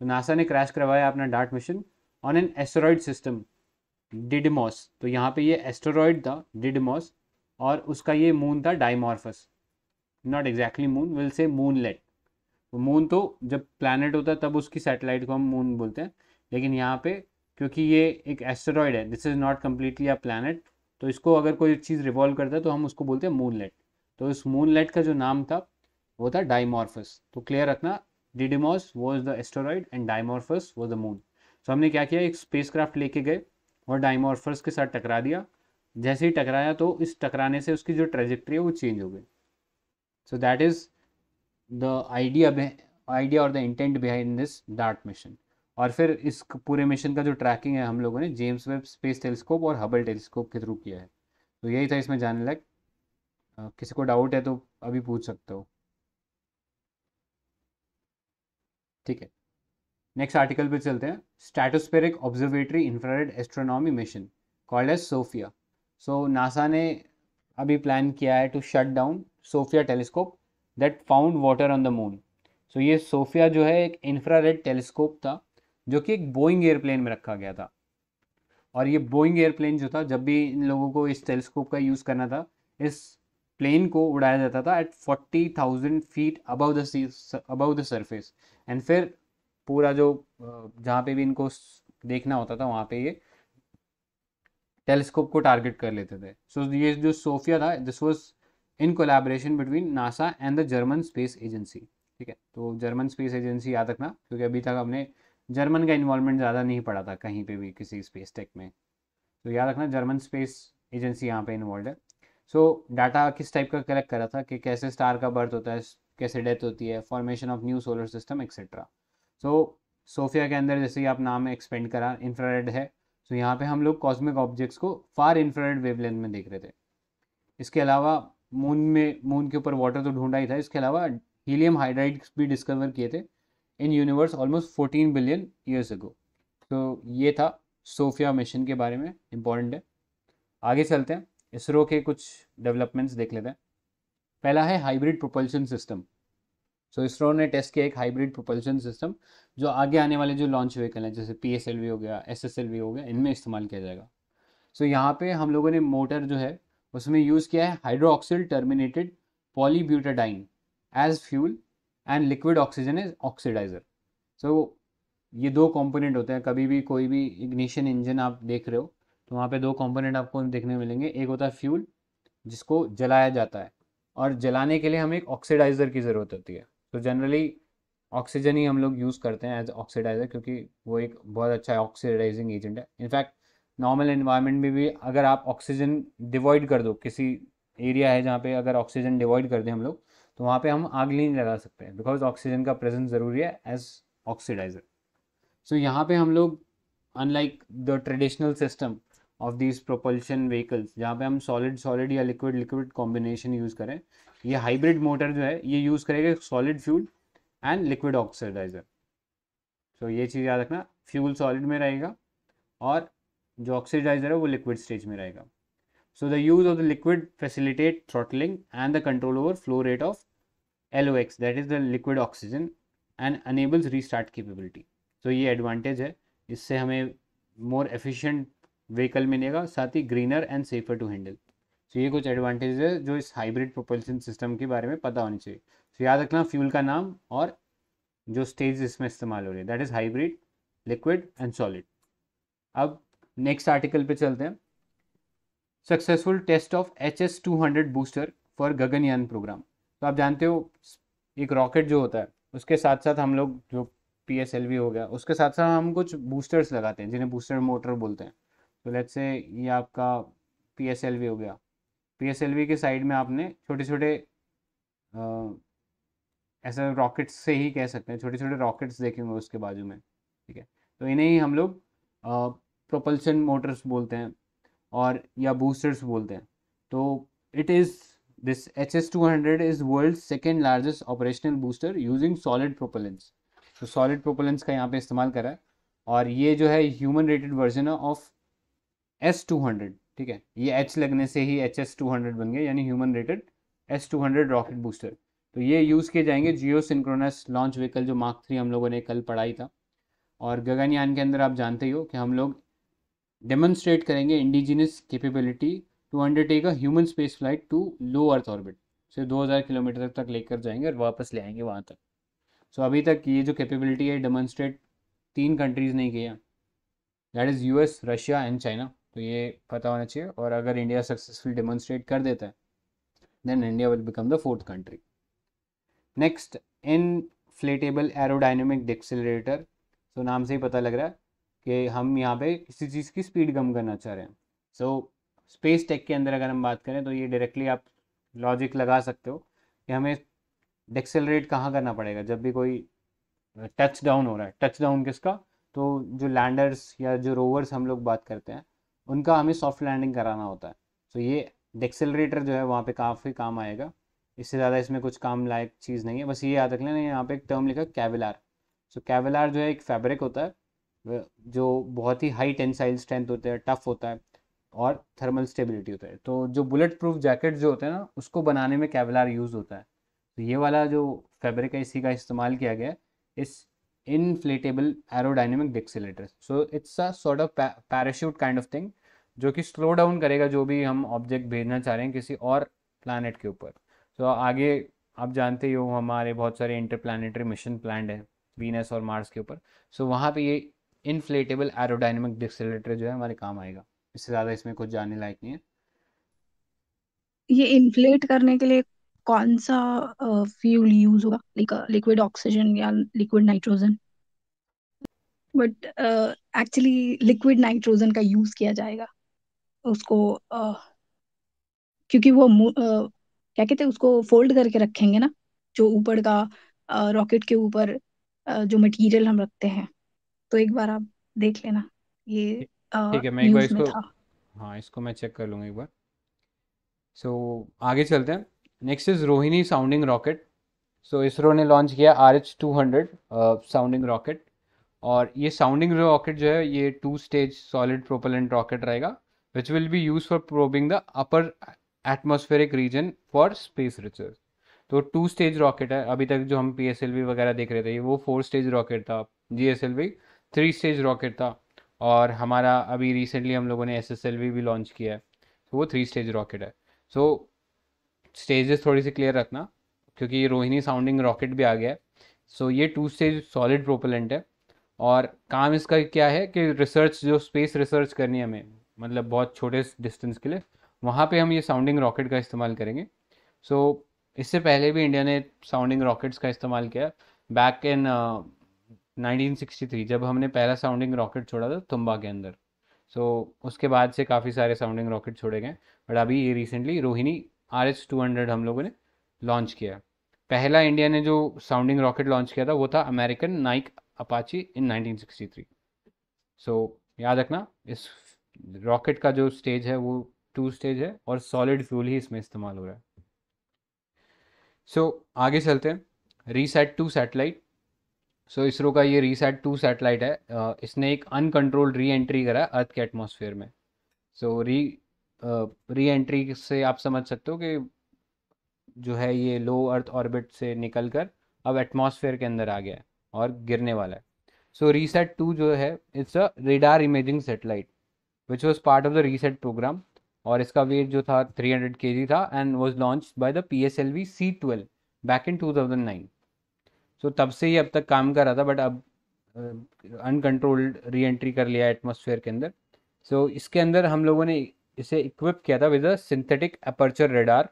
तो नासा ने क्रैश करवाया अपना DART mission on an asteroid system Didymos तो यहाँ पे ये एस्ट्रॉयड था डिडमॉस और उसका ये मून था Dimorphos not exactly moon will say moon let moon तो, तो जब प्लानट होता है तब उसकी सैटेलाइट को हम मून बोलते हैं लेकिन यहाँ पे क्योंकि ये एक एस्टेरॉयड है this is not completely a planet तो इसको अगर कोई चीज़ रिवॉल्व करता है तो हम उसको बोलते हैं मूनलेट तो इस मूनलेट का जो नाम था वो था डाइमॉर्फस तो क्लियर रखना Didymos was the asteroid and Dimorphos was the moon so हमने क्या किया एक स्पेस लेके गए और डाइमॉर्फस के साथ टकरा दिया जैसे ही टकराया तो इस टकराने से उसकी जो ट्रेजेक्ट्री है वो चेंज हो गई so that is the idea idea और the intent behind this DART mission और फिर इस पूरे मिशन का जो ट्रैकिंग है हम लोगों ने जेम्स वेब स्पेस टेलीस्कोप और हबल टेलीस्कोप के थ्रू किया है तो यही था इसमें जाने लायक किसी को डाउट है तो अभी पूछ सकते हो ठीक है नेक्स्ट आर्टिकल पे चलते हैं stratospheric observatory infrared astronomy mission called as SOFIA so NASA ने अभी प्लान किया है to shut down SOFIA telescope that found water on the moon so ये सोफिया जो है एक इंफ्रारेड टेलीस्कोप था जो कि एक बोइंग एयरप्लेन में रखा गया था और ये बोइंग एयरप्लेन जो था जब भी इन लोगों को इस टेलीस्कोप का यूज़ करना था इस प्लेन को उड़ाया जाता था at forty thousand feet above the sea above the surface and फिर पूरा जो जहाँ पे भी इनको देखना होता था वहाँ पे ये टेलीस्कोप को टारगेट कर लेते थे सो so, ये जो सोफिया था this was in collaboration between NASA and the German Space Agency ठीक है तो जर्मन स्पेस एजेंसी याद रखना क्योंकि अभी तक हमने जर्मन का इन्वॉल्वमेंट ज़्यादा नहीं पड़ा था कहीं पे भी किसी स्पेस टेक में तो याद रखना जर्मन स्पेस एजेंसी यहाँ पे इन्वॉल्व है सो so, डाटा किस टाइप का कलेक्ट करा था कि कैसे स्टार का बर्थ होता है कैसे डेथ होती है formation of new solar system etcetera so SOFIA के अंदर जैसे ही आप नाम एक्सपेंड करा इंफ्रारेड है सो तो so, यहाँ पे हम लोग कॉस्मिक ऑब्जेक्ट्स को फार इंफ्रारेड वेवलेंथ में देख रहे थे इसके अलावा मून में मून के ऊपर वाटर तो ढूंढा ही था इसके अलावा हीलियम हाइड्राइड भी डिस्कवर किए थे in universe almost fourteen billion years ago तो ये था सोफिया मिशन के बारे में इम्पॉर्टेंट है आगे चलते हैं इसरो के कुछ डेवलपमेंट्स देख लेते हैं पहला है hybrid propulsion system so ISRO ने टेस्ट किया एक हाइब्रिड प्रोपल्शन सिस्टम जो आगे आने वाले जो लॉन्च व्हीकल हैं जैसे पी हो गया एस हो गया इनमें इस्तेमाल किया जाएगा सो so, यहाँ पे हम लोगों ने मोटर जो है उसमें यूज़ किया है hydroxyl terminated polybutadiene as fuel and liquid oxygen is oxidizer so ये दो कंपोनेंट होते हैं कभी भी कोई भी इग्निशन इंजन आप देख रहे हो तो वहाँ पे दो कंपोनेंट आपको देखने मिलेंगे एक होता है फ्यूल जिसको जलाया जाता है और जलाने के लिए हमें एक ऑक्सीडाइज़र की ज़रूरत होती है तो जनरली ऑक्सीजन ही हम लोग यूज़ करते हैं एज ऑक्सीडाइज़र क्योंकि वो एक बहुत अच्छा ऑक्सीडाइजिंग एजेंट है इनफैक्ट नॉर्मल इन्वायरमेंट में भी अगर आप ऑक्सीजन डिवॉइड कर दो किसी एरिया है जहाँ पे अगर ऑक्सीजन डिवॉइड कर दें हम लोग तो वहाँ पे हम आग नहीं लगा सकते हैं बिकॉज ऑक्सीजन का प्रेजेंस ज़रूरी है एज ऑक्सीडाइजर सो यहाँ पे हम लोग unlike the traditional system of these propulsion vehicles जहाँ पे हम सॉलिड सॉलिड या लिक्विड लिक्विड कॉम्बिनेशन यूज़ करें ये हाइब्रिड मोटर जो है ये यूज़ करेगा solid fuel and liquid oxidizer so ये चीज़ याद रखना फ्यूल सॉलिड में रहेगा और जो ऑक्सीडाइजर है वो लिक्विड स्टेज में रहेगा so the use of the liquid facilitate throttling and the control over flow rate of L X that is the liquid oxygen and enables restart capability so ये advantage है इससे हमें more efficient vehicle मिलेगा साथ ही greener and safer to handle so ये कुछ advantage है जो इस हाइब्रिड प्रोपल्शन सिस्टम के बारे में पता होनी चाहिए सो so याद रखना फ्यूल का नाम और जो स्टेज इसमें इस्तेमाल हो रही है that is hybrid liquid and solid अब नेक्स्ट आर्टिकल पे चलते हैं successful test of H S two hundred booster for Gaganyaan program तो आप जानते हो एक रॉकेट जो होता है उसके साथ साथ हम लोग जो पी एस एल वी हो गया उसके साथ साथ हम कुछ बूस्टर्स लगाते हैं जिन्हें बूस्टर मोटर बोलते हैं तो लेट्स से ये आपका पी एस एल वी हो गया पी एस एल वी के साइड में आपने छोटे छोटे ऐसा रॉकेट्स से ही कह सकते हैं छोटे छोटे रॉकेट्स देखेंगे उसके बाजू में ठीक है तो इन्हें ही हम लोग प्रोपल्सन मोटर्स बोलते हैं और या बूस्टर्स बोलते हैं तो it is this H S two hundred is world second largest operational booster using solid propellants तो सॉलिड प्रोपलेंस का यहाँ पे इस्तेमाल करा है और ये जो है human rated version of S two hundred ठीक है ये एच लगने से ही एच एस टू हंड्रेड बन गया यानी human rated S two hundred rocket booster तो ये यूज़ किए जाएंगे जियो सिंक्रोनस लॉन्च व्हीकल जो मार्क थ्री हम लोगों ने कल पढ़ाई था और गगनयान के अंदर आप जानते ही हो कि हम लोग डेमोन्स्ट्रेट करेंगे indigenous capability to undertake a human space flight to low earth orbit से 2000 किलोमीटर तक लेकर जाएंगे और वापस ले आएंगे वहाँ तक सो so, अभी तक ये जो कैपेबिलिटी है डेमोन्स्ट्रेट तीन कंट्रीज़ ने किया that is US Russia and China तो ये पता होना चाहिए और अगर इंडिया सक्सेसफुल डेमोन्स्ट्रेट कर देता है then India will become the fourth country next inflatable aerodynamic decelerator तो नाम से ही पता लग रहा है कि हम यहाँ पे किसी चीज़ की स्पीड कम करना चाह रहे हैं सो स्पेस टेक के अंदर अगर हम बात करें तो ये डायरेक्टली आप लॉजिक लगा सकते हो कि हमें डेक्सेलरेट कहाँ करना पड़ेगा जब भी कोई टच डाउन हो रहा है टच डाउन किसका तो जो लैंडर्स या जो रोवर्स हम लोग बात करते हैं उनका हमें सॉफ्ट लैंडिंग कराना होता है सो ये डेक्सेलरेटर जो है वहाँ पे काफ़ी काम आएगा इससे ज़्यादा इसमें कुछ काम लायक चीज़ नहीं है बस ये याद रख लेना यहाँ पे एक टर्म लिखा कैविलार सो so, जो है एक फैब्रिक होता है जो बहुत ही हाई टेंसाइल स्ट्रेंथ होता है टफ होता है और थर्मल स्टेबिलिटी होता है तो जो बुलेट प्रूफ जैकेट जो होते हैं ना उसको बनाने में कैबलार यूज़ होता है तो ये वाला जो फैब्रिक है इसी का इस्तेमाल किया गया है इस inflatable aerodynamic decelerator so it's a sort of parachute kind of thing जो कि स्लो डाउन करेगा जो भी हम ऑब्जेक्ट भेजना चाह रहे हैं किसी और प्लानट के ऊपर तो so, आगे आप जानते ही हो हमारे बहुत सारे इंटर प्लानिटरी मिशन प्लान है वीनस और मार्स के ऊपर सो so, वहाँ पे ये इनफ्लेटेबल एरोडाइनमिक डिसलेटर जो है हमारे काम आएगा इससे ज़्यादा इसमें कुछ जानने लायक नहीं है ये इन्फ्लेट करने के लिए कौन सा फ्यूल यूज होगा लाइक लिक्विड ऑक्सीजन या liquid nitrogen but actually liquid nitrogen का यूज किया जाएगा उसको क्योंकि वो क्या कहते हैं उसको फोल्ड करके रखेंगे ना जो ऊपर का रॉकेट के ऊपर जो मटेरियल हम रखते हैं तो एक बार आप देख लेना ये ठीक है मैं एक बार में इसको था हाँ इसको मैं चेक कर लूँगा एक बार सो आगे चलते हैं next is Rohini sounding rocket so ISRO ने लॉन्च किया R H two hundred sounding rocket और ये साउंडिंग रॉकेट जो है ये two stage solid propellant rocket रहेगा which will be use for probing the upper atmospheric region for space research तो two stage rocket है अभी तक जो हम पी वगैरह देख रहे थे वो फोर स्टेज रॉकेट था G S three stage rocket था और हमारा अभी रिसेंटली हम लोगों ने एस एस एल वी भी लॉन्च किया है तो वो थ्री स्टेज रॉकेट है सो स्टेजेस थोड़ी सी क्लियर रखना क्योंकि ये रोहिणी साउंडिंग रॉकेट भी आ गया है सो so, ये टू स्टेज सॉलिड प्रोपेलेंट है और काम इसका क्या है कि रिसर्च जो स्पेस रिसर्च करनी है हमें मतलब बहुत छोटे डिस्टेंस के लिए वहाँ पे हम ये साउंडिंग रॉकेट का इस्तेमाल करेंगे सो so, इससे पहले भी इंडिया ने साउंडिंग रॉकेट्स का इस्तेमाल किया बैक इन 1963 जब हमने पहला साउंडिंग रॉकेट छोड़ा था तुम्बा के अंदर सो so, उसके बाद से काफ़ी सारे साउंडिंग रॉकेट छोड़े गए बट अभी ये recently Rohini R S two hundred हम लोगों ने लॉन्च किया पहला इंडिया ने जो साउंडिंग रॉकेट लॉन्च किया था वो था American Nike Apache in 1963 so so, याद रखना इस रॉकेट का जो स्टेज है वो टू स्टेज है और सॉलिड फ्यूल ही इसमें इस्तेमाल हो रहा है सो so, आगे चलते हैं RISAT two satellite so so, इसरो का ये रीसेट टू सैटेलाइट है इसने एक अनकंट्रोल्ड री एंट्री करा है अर्थ के एटमोसफेयर में सो so, री री एंट्री से आप समझ सकते हो कि जो है ये लो अर्थ ऑर्बिट से निकल कर अब एटमॉस्फेयर के अंदर आ गया है और गिरने वाला है सो रीसेट टू जो है it's a radar imaging satellite which was part of the RISAT programme और इसका वेट जो था 300 हंड्रेड था and was launch by the P S L V C twelve back in two thousand nine so तब से ही अब तक काम कर रहा था बट अब अनकंट्रोल्ड री एंट्री कर लिया एटमोसफेयर के अंदर सो so, इसके अंदर हम लोगों ने इसे इक्विप किया था with a synthetic aperture radar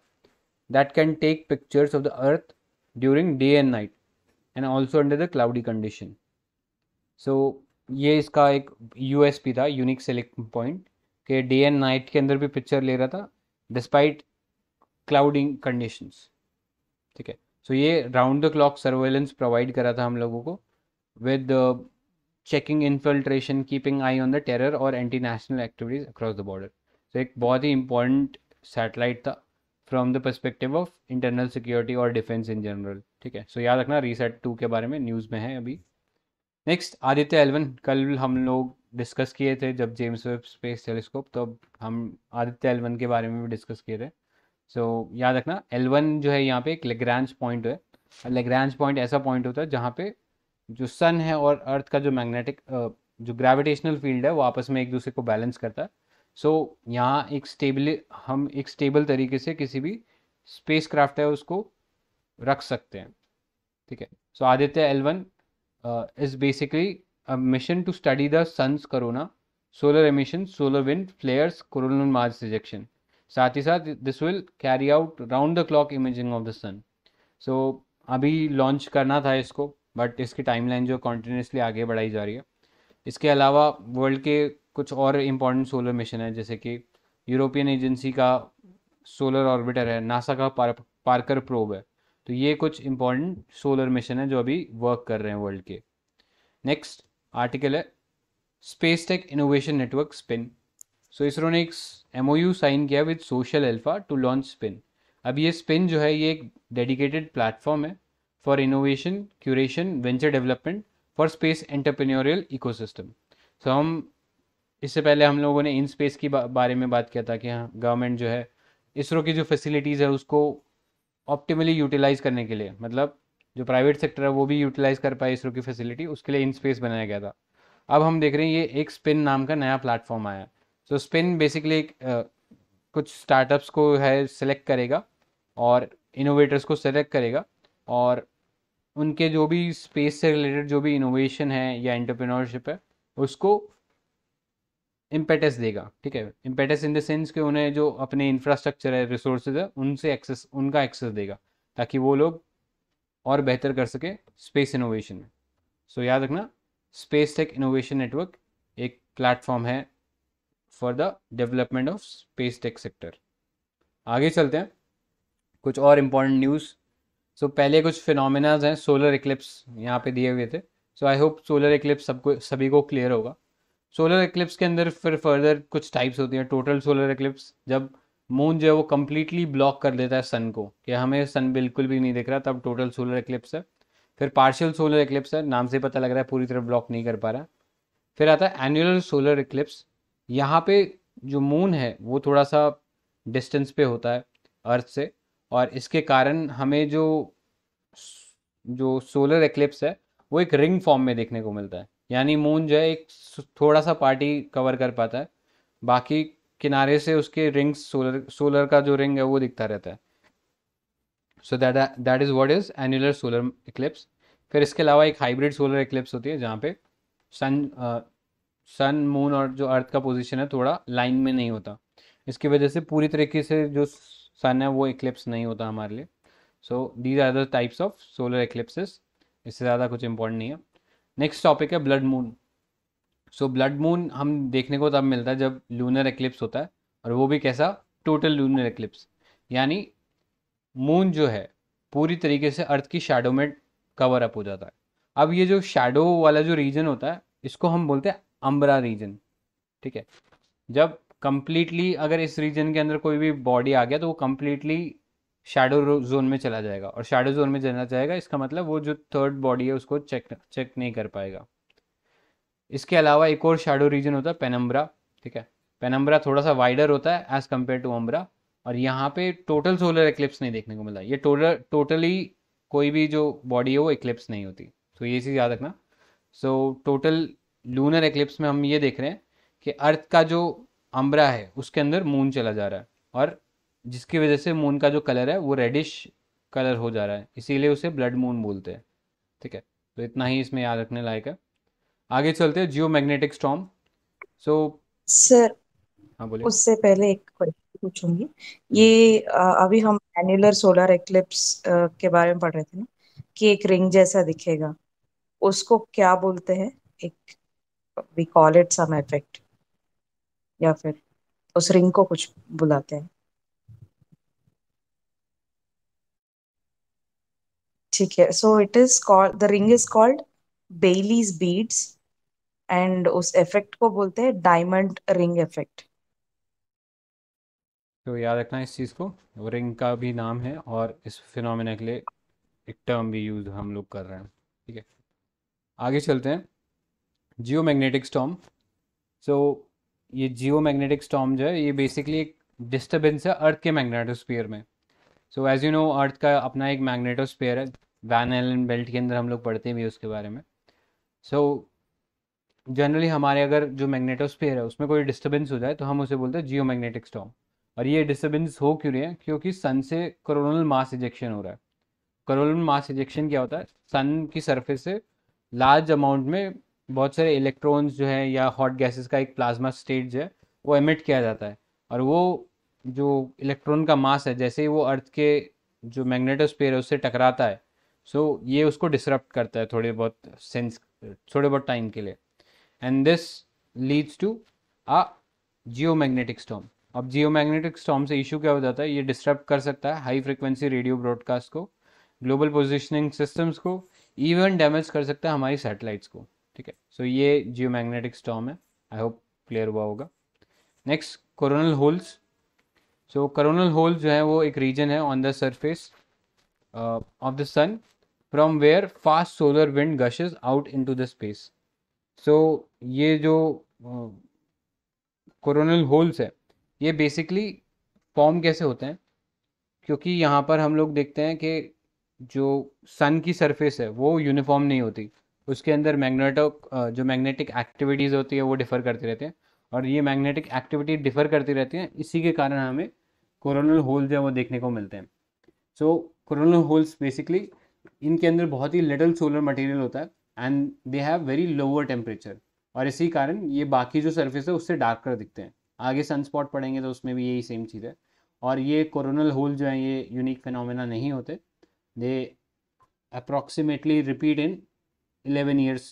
that can take pictures of the earth during day and night and also under the cloudy condition so ये इसका एक यू एस पी था यूनिक सेलेक्ट पॉइंट के डे एंड नाइट के अंदर भी picture ले रहा था डिस्पाइट क्लाउडिंग कंडीशंस ठीक है सो so, ये round the clock surveillance provide करा था हम लोगों को with checking infiltration keeping eye on the terror और anti national activities across the border so एक बहुत ही इंपॉर्टेंट सैटेलाइट था from the perspective of internal security और डिफेंस इन जनरल ठीक है सो याद रखना रीसेट टू के बारे में न्यूज़ में है अभी नेक्स्ट आदित्य एलवन कल हम लोग डिस्कस किए थे जब जेम्स वेब स्पेस टेलीस्कोप तो अब हम आदित्य एलवन के बारे में भी डिस्कस किए थे सो so, याद रखना L1 जो है यहाँ पे एक लेग्रांज पॉइंट है लेग्रांज पॉइंट ऐसा पॉइंट होता है जहाँ पे जो सन है और अर्थ का जो मैग्नेटिक जो ग्रेविटेशनल फील्ड है वो आपस में एक दूसरे को बैलेंस करता है सो so, यहाँ एक स्टेबल हम एक स्टेबल तरीके से किसी भी स्पेस क्राफ्ट है उसको रख सकते हैं ठीक है so Aditya L one is basically mission to study the sun's corona solar emission solar wind flares flares, coronal Mars साथ ही साथ this will carry out round the clock imaging of the sun so अभी launch करना था इसको but इसकी timeline जो continuously आगे बढ़ाई जा रही है इसके अलावा वर्ल्ड के कुछ और इम्पॉर्टेंट सोलर मिशन है जैसे कि यूरोपियन एजेंसी का सोलर ऑर्बिटर है नासा का पार, पार्कर प्रोब है तो ये कुछ इम्पॉर्टेंट सोलर मिशन है जो अभी वर्क कर रहे हैं वर्ल्ड के नेक्स्ट आर्टिकल है space tech innovation network spin so ISRO ने एक एम साइन किया with social alpha to launch spin अब ये स्पिन जो है ये एक डेडिकेटेड प्लेटफॉर्म है for innovation curation venture development for space entrepreneurial ecosystem so हम इससे पहले हम लोगों ने इन स्पेस की बा, बारे में बात किया था कि हाँ गवर्नमेंट जो है इसरो की जो फैसिलिटीज़ है उसको ऑप्टिमली यूटिलाइज करने के लिए मतलब जो प्राइवेट सेक्टर है वो भी यूटिलाइज कर पाए इसरो की फैसिलिटी उसके लिए इन स्पेस बनाया गया था अब हम देख रहे हैं ये एक स्पिन नाम का नया प्लेटफॉर्म आया सो स्पिन बेसिकली कुछ स्टार्टअप्स को है सेलेक्ट करेगा और इनोवेटर्स को सेलेक्ट करेगा और उनके जो भी स्पेस से रिलेटेड जो भी इनोवेशन है या एंटरप्रेन्योरशिप है उसको इम्पेटस देगा ठीक है इम्पेटस इन द सेंस कि उन्हें जो अपने इंफ्रास्ट्रक्चर है रिसोर्सेज है उनसे एक्सेस उनका एक्सेस देगा ताकि वो लोग और बेहतर कर सके स्पेस इनोवेशन में सो याद रखना स्पेस टेक इनोवेशन नेटवर्क एक प्लेटफॉर्म है for the development of space tech sector आगे चलते हैं कुछ और इम्पोर्टेंट न्यूज़ सो पहले कुछ फिनोमिनाज हैं सोलर इक्लिप्स यहाँ पे दिए हुए थे so I hope solar eclipse सबको सभी को क्लियर होगा सोलर इक्लिप्स के अंदर फिर फर्दर कुछ टाइप्स होती हैं टोटल सोलर इक्लिप्स जब मून जो है वो कम्प्लीटली ब्लॉक कर देता है सन को कि हमें सन बिल्कुल भी नहीं दिख रहा तब टोटल सोलर इक्लिप्स है फिर पार्शियल सोलर इक्लिप्स है नाम से पता लग रहा है पूरी तरह ब्लॉक नहीं कर पा रहा है फिर आता है एनुअल सोलर इक्लिप्स यहाँ पे जो मून है वो थोड़ा सा डिस्टेंस पे होता है अर्थ से और इसके कारण हमें जो जो सोलर एक्लिप्स है वो एक रिंग फॉर्म में देखने को मिलता है यानी मून जो है एक थोड़ा सा पार्टी कवर कर पाता है बाकी किनारे से उसके रिंग्स सोलर सोलर का जो रिंग है वो दिखता रहता है so that that is what is annular solar eclipse फिर इसके अलावा एक हाइब्रिड सोलर इक्लिप्स होती है जहाँ पे सन सन मून और जो अर्थ का पोजीशन है थोड़ा लाइन में नहीं होता इसकी वजह से पूरी तरीके से जो सन है वो इक्लिप्स नहीं होता हमारे लिए so these are the types of solar eclipses इससे ज़्यादा कुछ इंपॉर्टेंट नहीं है नेक्स्ट टॉपिक है blood moon so blood moon हम देखने को तब मिलता है जब लूनर एक्लिप्स होता है और वो भी कैसा टोटल लूनर एक्लिप्स यानी मून जो है पूरी तरीके से अर्थ की शेडो में कवर अप हो जाता है अब ये जो शेडो वाला जो रीजन होता है इसको हम बोलते हैं अम्बरा रीजन ठीक है जब कम्प्लीटली अगर इस रीजन के अंदर कोई भी बॉडी आ गया तो वो कम्प्लीटली शेडो जोन में चला जाएगा और शेडो जोन में जाना जाएगा इसका मतलब वो जो थर्ड बॉडी है उसको चेक चेक नहीं कर पाएगा इसके अलावा एक और शेडो रीजन होता है पेनम्बरा ठीक है पेनम्बरा थोड़ा सा वाइडर होता है एज कम्पेयर टू अम्बरा और यहाँ पे टोटल सोलर एक्लिप्स नहीं देखने को मिला ये टोटल टोटली कोई भी जो बॉडी है वो एक्लिप्स नहीं होती तो ये चीज़ याद रखना सो टोटल लूनर एक्लिप्स में हम ये देख रहे हैं कि अर्थ का जो अम्बरा है उसके अंदर मून चला जा रहा है और जिसकी वजह से मून का जो कलर है वो रेडिश कलर हो जा रहा है इसीलिए उसे ब्लड मून बोलते हैं ठीक है तो इतना ही इसमें याद रखने लायक है आगे चलते हैं geomagnetic storm so sir हाँ बोलिए उससे पहले एक क्वेश्चन पूछूंगी हम्म। ये अभी हम एनुलर सोलर एक्लिप्स के बारे में पढ़ रहे थे ना कि एक रिंग जैसा दिखेगा उसको क्या बोलते हैं एक we call it some effect या फिर उस रिंग को कुछ बुलाते हैं ठीक है so it is called the ring is called Baily's beads and उस इफेक्ट को बोलते हैं डायमंड रिंग इफेक्ट तो याद रखना इस चीज़ को रिंग का भी नाम है और इस फिनोमेना के लिए एक टर्म भी यूज हम लोग कर रहे हैं ठीक है आगे चलते हैं जियो मैग्नेटिक स्टॉम सो ये जियो मैग्नेटिक स्टॉम जो है ये बेसिकली एक डिस्टर्बेंस है अर्थ के मैग्नेटोस्पियर में so as you know earth का अपना एक मैग्नेटोस्पियर है वैन एलन बेल्ट के अंदर हम लोग पढ़ते भी उसके बारे में सो so, जनरली हमारे अगर जो मैग्नेटोस्पियर है उसमें कोई डिस्टर्बेंस हो जाए तो हम उसे बोलते हैं जियो मैग्नेटिक स्टॉम और ये डिस्टर्बेंस हो क्यों रही है क्योंकि सन से करोनल मास इजेक्शन हो रहा है करोनल मास इजेक्शन क्या होता है सन की सरफेस से लार्ज अमाउंट में बहुत सारे इलेक्ट्रॉन्स जो है या हॉट गैसेस का एक प्लाज्मा स्टेट जो है वो एमिट किया जाता है और वो जो इलेक्ट्रॉन का मास है जैसे ही वो अर्थ के जो मैग्नेटोस्पेयर है उससे टकराता है सो so, ये उसको डिसरप्ट करता है थोड़े बहुत सेंस थोड़े बहुत टाइम के लिए and this leads to a geomagnetic storm अब जियो मैग्नेटिक स्टॉम से इशू क्या हो जाता है ये डिस्टर्ब कर सकता है हाई फ्रिक्वेंसी रेडियो ब्रॉडकास्ट को ग्लोबल पोजिशनिंग सिस्टम्स को इवन डैमेज कर सकता है हमारी सैटेलाइट्स को ठीक है सो ये जियो मैग्नेटिक स्टॉम है आई होप क्लियर हुआ होगा next coronal holes so coronal holes जो है वो एक रीजन है on the surface of the sun from where fast solar wind gushes out into the space so ये जो कोरोनल uh, होल्स है ये बेसिकली फॉर्म कैसे होते हैं क्योंकि यहाँ पर हम लोग देखते हैं कि जो सन की सरफेस है वो यूनिफॉर्म नहीं होती उसके अंदर मैग्नेटो जो मैग्नेटिक एक्टिविटीज़ होती है वो डिफ़र करते रहते हैं और ये मैग्नेटिक एक्टिविटी डिफ़र करती रहती हैं इसी के कारण हमें कोरोनल होल जो है वो देखने को मिलते हैं सो कोरोनल होल्स बेसिकली इनके अंदर बहुत ही लिटल सोलर मटेरियल होता है and they have very lower temperature और इसी कारण ये बाकी जो सर्फेस है उससे डार्क कर दिखते हैं आगे सनस्पॉट पड़ेंगे तो उसमें भी यही सेम चीज़ है और ये कोरोनल होल जो है ये यूनिक फिनोमेना नहीं होते they approximately repeat in eleven years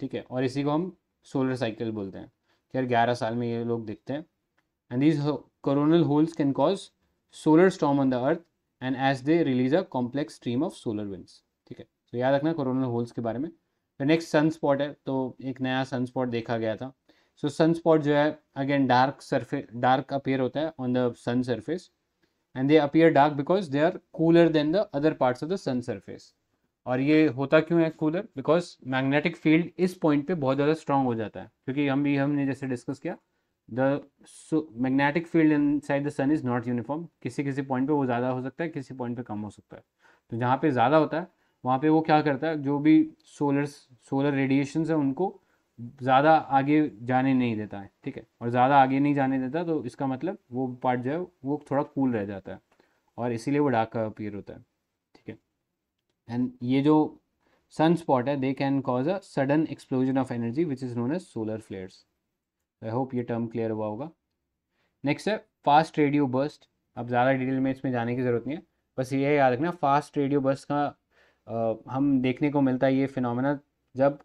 ठीक है और इसी को हम सोलर साइकिल बोलते हैं कि यार ग्यारह साल में ये लोग दिखते हैं and these coronal holes can cause solar storm on the earth and as they release a complex stream of solar winds ठीक है तो याद रखना कोरोनल होल्स के बारे में फिर नेक्स्ट सन स्पॉट है तो एक नया सन स्पॉट देखा गया था सो सन स्पॉट जो है again dark surface dark appear होता है on the sun surface and they appear dark because they are cooler than the other parts of the sun surface और ये होता क्यों है कूलर बिकॉज मैग्नेटिक फील्ड इस पॉइंट पे बहुत ज़्यादा स्ट्रांग हो जाता है क्योंकि हम भी हमने जैसे डिस्कस किया the magnetic field inside the sun is not uniform किसी किसी पॉइंट पे वो ज़्यादा हो सकता है किसी पॉइंट पे कम हो सकता है तो जहाँ पे ज़्यादा होता है वहाँ पे वो क्या करता है जो भी सोलर सोलर रेडिएशन है उनको ज़्यादा आगे जाने नहीं देता है ठीक है और ज़्यादा आगे नहीं जाने देता तो इसका मतलब वो पार्ट जो है वो थोड़ा कूल रह जाता है और इसीलिए वो डार्क का अपीयर होता है ठीक है एंड ये जो सन स्पॉट है they can cause a sudden explosion of energy which is known as solar flares I hope ये टर्म क्लियर हुआ होगा नेक्स्ट है फास्ट रेडियो बर्स्ट अब ज़्यादा डिटेल में इसमें जाने की ज़रूरत नहीं है बस ये याद रखना फास्ट रेडियो बर्स्ट का आ, हम देखने को मिलता है ये फिनोमेना जब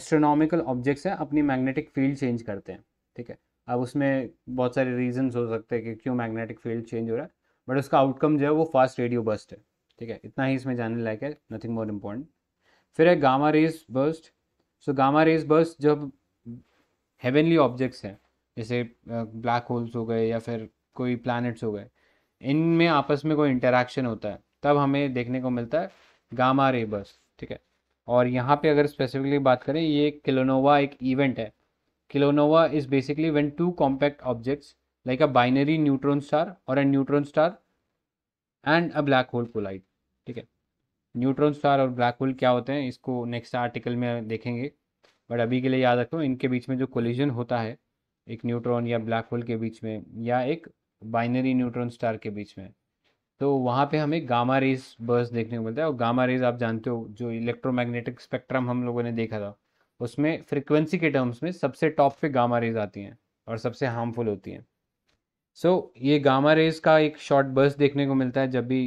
एस्ट्रोनॉमिकल ऑब्जेक्ट्स हैं अपनी मैग्नेटिक फील्ड चेंज करते हैं ठीक है अब उसमें बहुत सारे रीजंस हो सकते हैं कि क्यों मैग्नेटिक फील्ड चेंज हो रहा है बट उसका आउटकम जो है वो फास्ट रेडियो बस्ट है ठीक है इतना ही इसमें जानने लायक है नथिंग मोर इम्पोर्टेंट फिर है gamma rays burst so gamma rays burst जब हेवनली ऑब्जेक्ट्स हैं जैसे ब्लैक होल्स हो गए या फिर कोई प्लानट्स हो गए इनमें आपस में कोई इंटरेक्शन होता है तब हमें देखने को मिलता है गामा रे बर्स्ट ठीक है और यहाँ पे अगर स्पेसिफिकली बात करें ये किलोनोवा एक इवेंट है kilonova is basically when two compact objects like a binary neutron star और a neutron star and a black hole collide ठीक है न्यूट्रॉन स्टार और ब्लैक होल क्या होते हैं इसको नेक्स्ट आर्टिकल में देखेंगे बट अभी के लिए याद रखो इनके बीच में जो कोलिजन होता है एक न्यूट्रॉन या ब्लैक होल के बीच में या एक बाइनरी न्यूट्रॉन स्टार के बीच में तो वहाँ पे हमें गामा रेज बर्स देखने को मिलता है और गामा रेज आप जानते हो जो इलेक्ट्रोमैग्नेटिक स्पेक्ट्रम हम लोगों ने देखा था उसमें फ्रिक्वेंसी के टर्म्स में सबसे टॉप पे गामा रेज आती हैं और सबसे हार्मफुल होती हैं सो so, ये गामा रेज का एक शॉर्ट बर्स देखने को मिलता है जब भी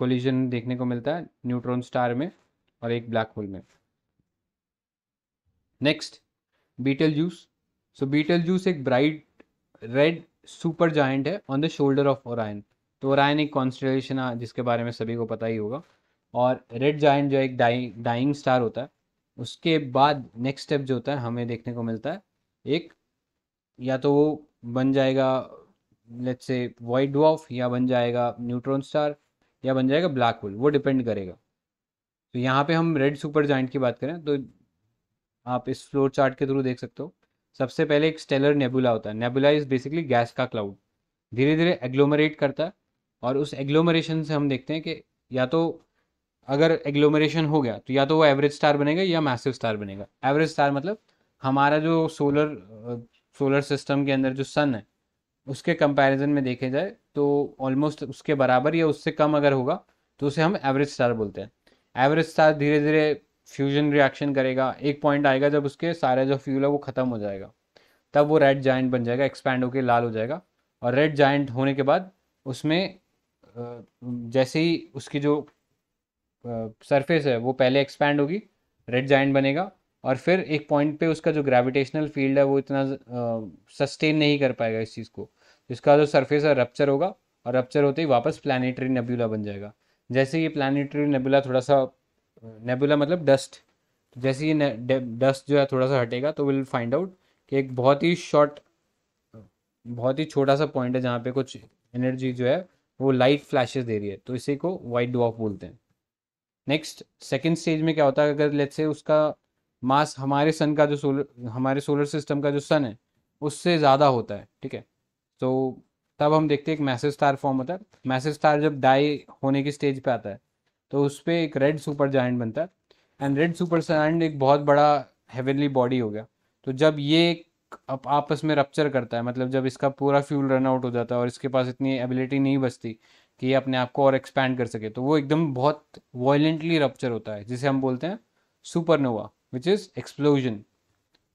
कोलिजन देखने को मिलता है न्यूट्रॉन स्टार में और एक ब्लैक होल में next Betelgeuse so Betelgeuse एक ब्राइट रेड सुपर जॉइंट है on the shoulder of Orion तो ओरायन एक कॉन्स्टलेशन है जिसके बारे में सभी को पता ही होगा और रेड जॉइंट जो एक डाइंग स्टार होता है उसके बाद नेक्स्ट स्टेप जो होता है हमें देखने को मिलता है एक या तो वो बन जाएगा लेट्स से वाइट ड्वॉफ या बन जाएगा न्यूट्रॉन स्टार या बन जाएगा ब्लैक होल वो डिपेंड करेगा तो यहाँ पे हम रेड सुपर जॉइंट की बात करें तो आप इस फ्लोर चार्ट के थ्रू देख सकते हो सबसे पहले एक स्टेलर नेबुला होता है नेबुला इज़ बेसिकली गैस का क्लाउड धीरे धीरे एग्लोमरेट करता है और उस एग्लोमरेशन से हम देखते हैं कि या तो अगर एग्लोमरेशन हो गया तो या तो वो एवरेज स्टार बनेगा या मैसिव स्टार बनेगा एवरेज स्टार मतलब हमारा जो सोलर सोलर सिस्टम के अंदर जो सन है उसके कंपैरिजन में देखे जाए तो ऑलमोस्ट उसके बराबर या उससे कम अगर होगा तो उसे हम एवरेज स्टार बोलते हैं एवरेज स्टार धीरे धीरे फ्यूजन रिएक्शन करेगा एक पॉइंट आएगा जब उसके सारे जो फ्यूल है वो ख़त्म हो जाएगा तब वो रेड जाइंट बन जाएगा एक्सपैंड होकर लाल हो जाएगा और रेड जाइंट होने के बाद उसमें जैसे ही उसकी जो सरफेस है वो पहले एक्सपैंड होगी रेड जाइंट बनेगा और फिर एक पॉइंट पे उसका जो ग्रेविटेशनल फील्ड है वो इतना सस्टेन नहीं कर पाएगा इस चीज़ को इसका जो सरफेस है रप्चर होगा और रप्चर होते ही वापस प्लानिटरी नेबुला बन जाएगा जैसे ये प्लानिटरी नेबुला थोड़ा सा नेबुला मतलब डस्ट जैसे ये डस्ट जो है थोड़ा सा हटेगा तो विल फाइंड आउट कि एक बहुत ही शॉर्ट बहुत ही छोटा सा पॉइंट है जहाँ पे कुछ एनर्जी जो है वो लाइट फ्लैशेस दे रही है तो इसी को वाइट डॉफ बोलते हैं नेक्स्ट सेकेंड स्टेज में क्या होता है अगर लेट से उसका मास हमारे सन का जो सोलर हमारे सोलर सिस्टम का जो सन है उससे ज़्यादा होता है ठीक है तो तब हम देखते हैं एक मैसेज स्टार फॉर्म होता है मैसेज स्टार जब डाई होने की स्टेज पे आता है तो उस पर एक रेड सुपर जाइंट बनता है एंड रेड सुपर जाइंट एक बहुत बड़ा हेवनली बॉडी हो गया तो जब ये अब आपस में रप्चर करता है मतलब जब इसका पूरा फ्यूल रन आउट हो जाता है और इसके पास इतनी एबिलिटी नहीं बचती कि ये अपने आप को और एक्सपैंड कर सके तो वो एकदम बहुत वॉयलेंटली रप्चर होता है जिसे हम बोलते हैं सुपरनोवा विच इज़ एक्सप्लोजन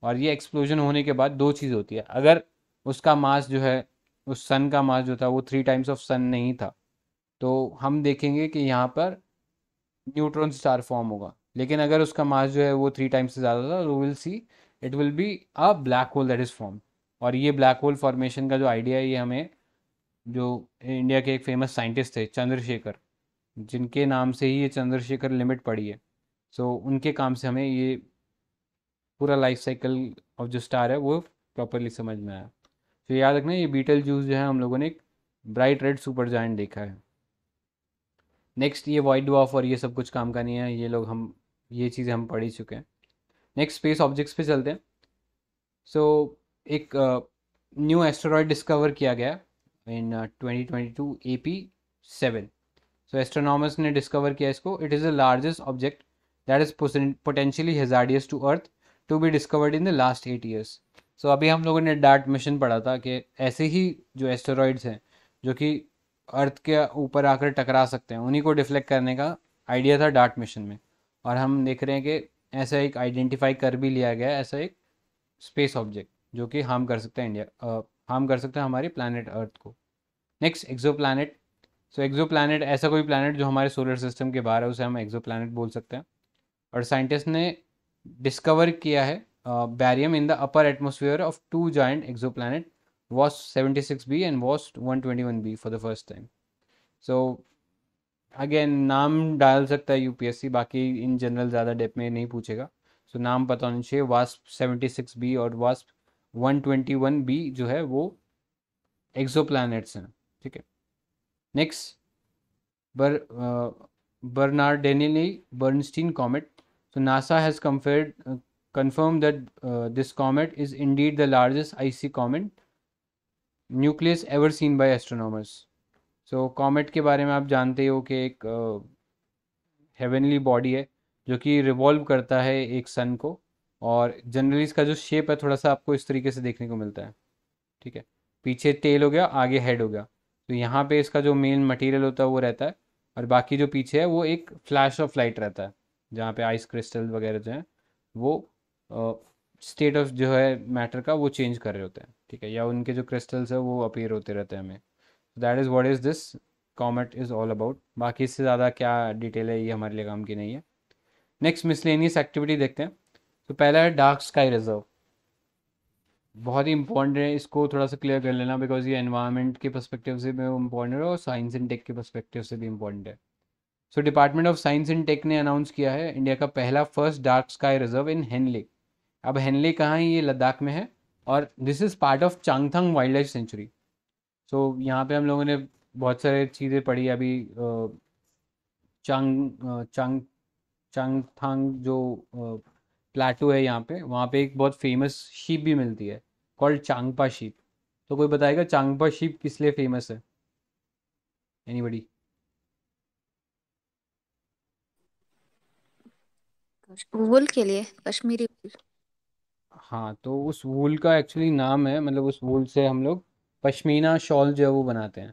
और ये एक्सप्लोजन होने के बाद दो चीज़ होती है अगर उसका मास जो है उस सन का मास जो था वो थ्री टाइम्स ऑफ सन नहीं था तो हम देखेंगे कि यहाँ पर न्यूट्रॉन स्टार फॉर्म होगा लेकिन अगर उसका मास जो है वो थ्री टाइम्स से ज़्यादा था तो will see it will be a black hole that is form और ये ब्लैक होल फॉर्मेशन का जो आइडिया है ये हमें जो इंडिया के एक फेमस साइंटिस्ट थे चंद्रशेखर जिनके नाम से ही ये चंद्रशेखर लिमिट पड़ी है सो so, उनके काम से हमें ये पूरा लाइफ साइकिल ऑफ जो स्टार है वो प्रॉपरली समझ में आया तो याद रखना ये बीटल जूस जो है हम लोगों ने एक ब्राइट रेड सुपर जॉइंट देखा है नेक्स्ट ये वाइट डॉफ और ये सब कुछ काम का नहीं है ये लोग हम ये चीज़ें हम पढ़ ही चुके हैं नेक्स्ट स्पेस ऑब्जेक्ट्स पे चलते हैं सो so, एक न्यू एस्ट्रॉयड डिस्कवर किया गया in twenty twenty two A P seven so astronomers ने डिस्कवर किया इसको it is the largest object that is potentially hazardous to earth to be discovered in the last eight years so अभी हम लोगों ने dart mission पढ़ा था कि ऐसे ही जो एस्टोरॉयड्स हैं जो कि अर्थ के ऊपर आकर टकरा सकते हैं उन्हीं को डिफ्लेक्ट करने का आइडिया था डार्ट मिशन में और हम देख रहे हैं कि ऐसा एक आइडेंटिफाई कर भी लिया गया ऐसा एक स्पेस ऑब्जेक्ट जो कि हार्म कर सकता है इंडिया हार्म कर सकता है हमारे प्लानट अर्थ को next exoplanet so exoplanet ऐसा कोई प्लानट जो हमारे सोलर सिस्टम के बाहर है उसे हम एक्जो प्लानट बोल सकते हैं और साइंटिस्ट ने डिस्कवर किया है uh, barium in the upper atmosphere of two giant exoplanet was 76b and was 121b for the first time so again नाम डाल सकता है यूपीएससी बाकी इन जनरल ज़्यादा डेप में नहीं पूछेगा सो so, नाम पता होना चाहिए वास्प सेवेंटी सिक्स बी और वास्प वन ट्वेंटी वन बी जो है वो एक्सोप्लैनेट्स हैं ठीक है नेक्स्ट बर Bernardinelli Bernstein comet so NASA has कम्फेयर confirmed that uh, this comet is indeed the largest icy comet nucleus ever seen by astronomers. So so, comet के बारे में आप जानते हो कि एक हेवनली uh, बॉडी है जो कि रिवॉल्व करता है एक सन को और जनरली इसका जो शेप है थोड़ा सा आपको इस तरीके से देखने को मिलता है ठीक है पीछे टेल हो गया आगे हेड हो गया तो यहाँ पे इसका जो मेन मटेरियल होता है वो रहता है और बाकी जो पीछे है वो एक फ्लैश ऑफ लाइट रहता है जहाँ पे आइस क्रिस्टल वगैरह जो हैं वो स्टेट ऑफ जो है मैटर का वो चेंज कर रहे होते हैं ठीक है या उनके जो क्रिस्टल्स है वो अपीयर होते रहते हैं हमें that is what is this comet is all about बाकी इससे ज़्यादा क्या डिटेल है ये हमारे लिए काम की नहीं है नेक्स्ट मिसलेनियस एक्टिविटी देखते हैं तो पहला है डार्क स्काई रिजर्व बहुत ही इंपॉर्टेंट है इसको थोड़ा सा क्लियर कर लेना बिकॉज ये एनवायरमेंट के परस्पेक्टिव से भी इम्पॉर्टेंट है और साइंस एंड टेक के परस्पेक्टिव से भी इम्पॉर्टेंट है so department of science and tech ने अनाउंस किया है इंडिया का पहला first dark sky reserve in Hanle अब हेनले कहाँ है ये लद्दाख में है और this is part of Changthang wildlife sanctuary so यहाँ पे हम लोगों ने बहुत सारे चीज़ें पढ़ी अभी चांग चांग चांगथांग जो प्लाटो है यहाँ पे वहाँ पे एक बहुत फेमस शीप भी मिलती है कॉल्ड चांगपा शीप तो कोई बताएगा चांगपा शीप किस लिए फेमस है एनी वुल के लिए कश्मीरी हाँ तो उस वूल का एक्चुअली नाम है मतलब उस वूल से हम लोग पश्मीना शॉल जो है वो बनाते हैं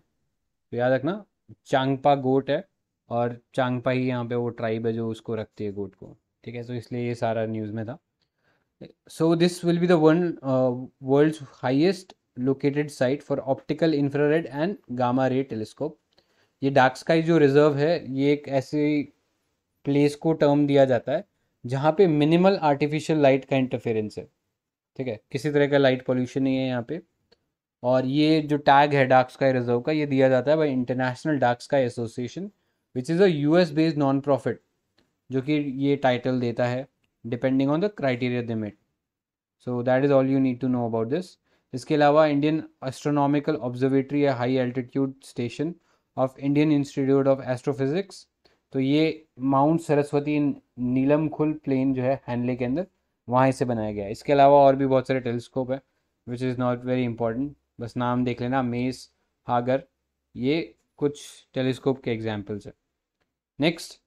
तो याद रखना चांगपा गोट है और चांगपा ही यहाँ पे वो ट्राइब है जो उसको रखती है गोट को ठीक है तो इसलिए ये सारा न्यूज़ में था so this will be the world world's highest located site for optical infrared and gamma ray telescope ये डार्क स्काई जो रिजर्व है ये एक ऐसी प्लेस को टर्म दिया जाता है जहाँ पे मिनिमल आर्टिफिशियल लाइट का इंटरफेरेंस है ठीक है किसी तरह का लाइट पॉल्यूशन नहीं है यहाँ पे और ये जो टैग है डार्क स्काई रिजर्व का ये दिया जाता है by international dark sky association which is a U S based non profit जो कि ये टाइटल देता है डिपेंडिंग ऑन द क्राइटेरिया दिमिट so that is all you need to know about this इसके अलावा इंडियन एस्ट्रोनॉमिकल ऑब्जर्वेटरी या high altitude station of Indian institute of astrophysics तो ये माउंट सरस्वती नीलम खुल प्लेन जो है हैंडले के अंदर वहाँ से बनाया गया है इसके अलावा और भी बहुत सारे टेलीस्कोप है which is not very important बस नाम देख लेना मेस हागर ये कुछ टेलीस्कोप के एग्जाम्पल्स हैं next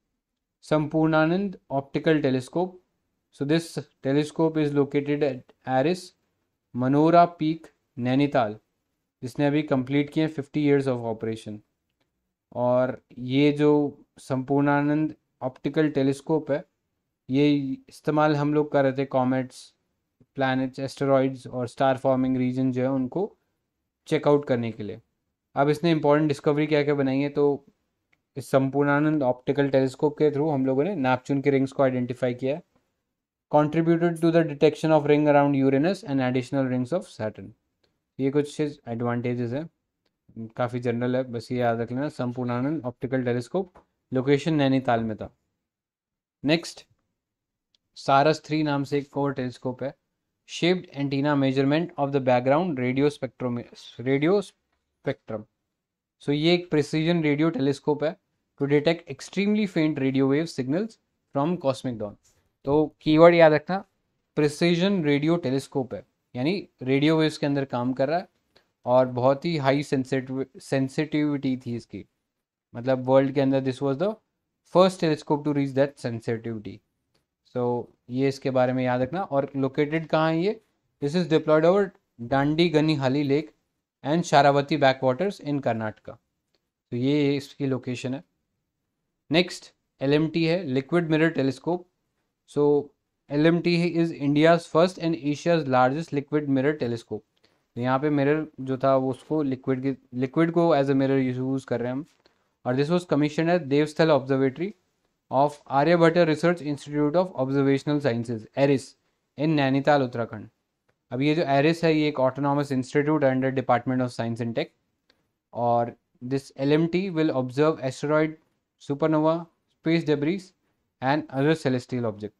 Sampurnanand optical telescope so this telescope is located at ARIES Manora peak Nainital जिसने अभी कंप्लीट किए फिफ्टी ईयर्स ऑफ ऑपरेशन और ये जो संपूर्णानंद ऑप्टिकल टेलीस्कोप है ये इस्तेमाल हम लोग कर रहे थे कॉमेट्स प्लैनेट्स एस्टेरॉइड्स और स्टार फॉर्मिंग रीजन जो है उनको चेकआउट करने के लिए अब इसने इम्पोर्टेंट डिस्कवरी क्या क्या बनाई है तो इस संपूर्णानंद ऑप्टिकल टेलीस्कोप के थ्रू हम लोगों ने नैपचून के रिंग्स को आइडेंटिफाई किया contributed to the detection of ring around Uranus and additional rings of Saturn ये कुछ एडवांटेजेस है काफ़ी जनरल है बस ये याद रख लेना Sampurnanand optical telescope location Nainital में था नेक्स्ट सारस थ्री नाम से एक और टेलीस्कोप है shaped antenna measurement of the background radio spectrum radio spectrum so ये एक प्रिसीजन रेडियो टेलीस्कोप है to detect extremely faint radio wave signals from cosmic dawn तो कीवर्ड याद रखना प्रिसीजन रेडियो टेलीस्कोप है यानी रेडियो वेव्स के अंदर काम कर रहा है और बहुत ही हाई सेंसिटिविटी थी इसकी मतलब वर्ल्ड के अंदर this was the first telescope to reach that sensitivity so so, ये इसके बारे में याद रखना और लोकेटेड कहाँ है ये this is deployed over Dandiganahalli lake and Sharavati backwaters in Karnataka तो ये इसकी लोकेशन है नेक्स्ट एल है liquid mirror telescope so L M T is India's first and Asia's largest liquid mirror telescope तो यहाँ पे मिरर जो था वो उसको लिक्विड के लिक्विड को एज अ मिरर यूज़ कर रहे हैं हम और दिस वॉज कमीशन है Devasthal observatory of Aryabhatta research institute of observational sciences ARIES in Nainital Uttarakhand अब ये जो एरिस है ये एक autonomous institute under department of science and tech और this L M T will observe asteroid supernova space debris and other celestial object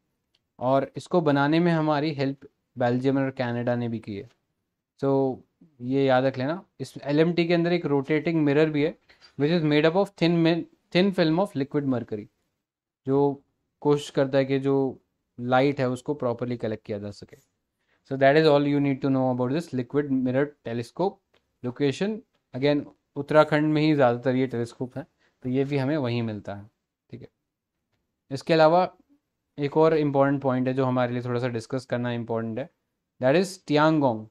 और इसको बनाने में हमारी हेल्प बेल्जियम और कैनेडा ने भी की है सो so, ये याद रख लेना इस एल एम टी के अंदर एक रोटेटिंग मिरर भी है which is made up of thin thin film of liquid mercury जो कोशिश करता है कि जो लाइट है उसको प्रॉपरली कलेक्ट किया जा सके so that is all you need to know about this liquid mirror telescope location again Uttarakhand में ही ज़्यादातर ये टेलीस्कोप है तो ये भी हमें वहीं मिलता है ठीक है इसके अलावा एक और इम्पॉर्टेंट पॉइंट है जो हमारे लिए थोड़ा सा डिस्कस करना इम्पॉर्टेंट है दैट इज़ टियांगोंग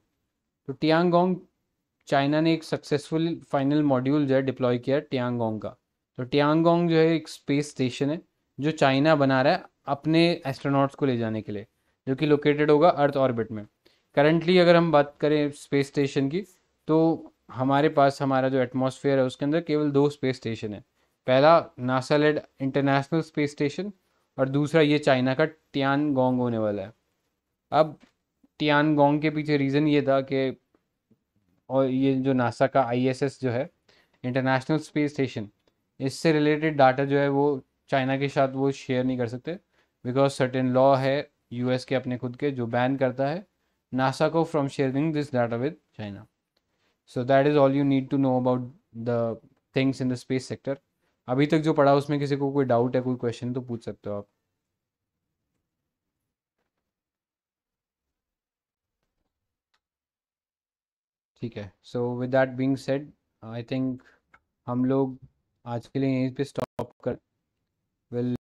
तो टियांगोंग चाइना ने एक सक्सेसफुल फाइनल मॉड्यूल जो है डिप्लॉय किया टियांगोंग का तो टियांगोंग जो है एक स्पेस स्टेशन है जो चाइना बना रहा है अपने एस्ट्रोनॉट्स को ले जाने के लिए जो कि लोकेटेड होगा अर्थ ऑर्बिट में करंटली अगर हम बात करें स्पेस स्टेशन की तो हमारे पास हमारा जो एटमॉस्फेयर है उसके अंदर केवल दो स्पेस स्टेशन है पहला NASA led international space station और दूसरा ये चाइना का टियान गोंग होने वाला है अब टियान गोंग के पीछे रीज़न ये था कि और ये जो नासा का आईएसएस जो है इंटरनेशनल स्पेस स्टेशन इससे रिलेटेड डाटा जो है वो चाइना के साथ वो शेयर नहीं कर सकते बिकॉज सर्टेन लॉ है यूएस के अपने खुद के जो बैन करता है नासा को from sharing this data with China so that is all you need to know about the things in the space sector अभी तक जो पढ़ा उसमें किसी को कोई डाउट है कोई क्वेश्चन तो पूछ सकते हो आप ठीक है so with that being said I think हम लोग आज के लिए यहीं पे स्टॉप कर well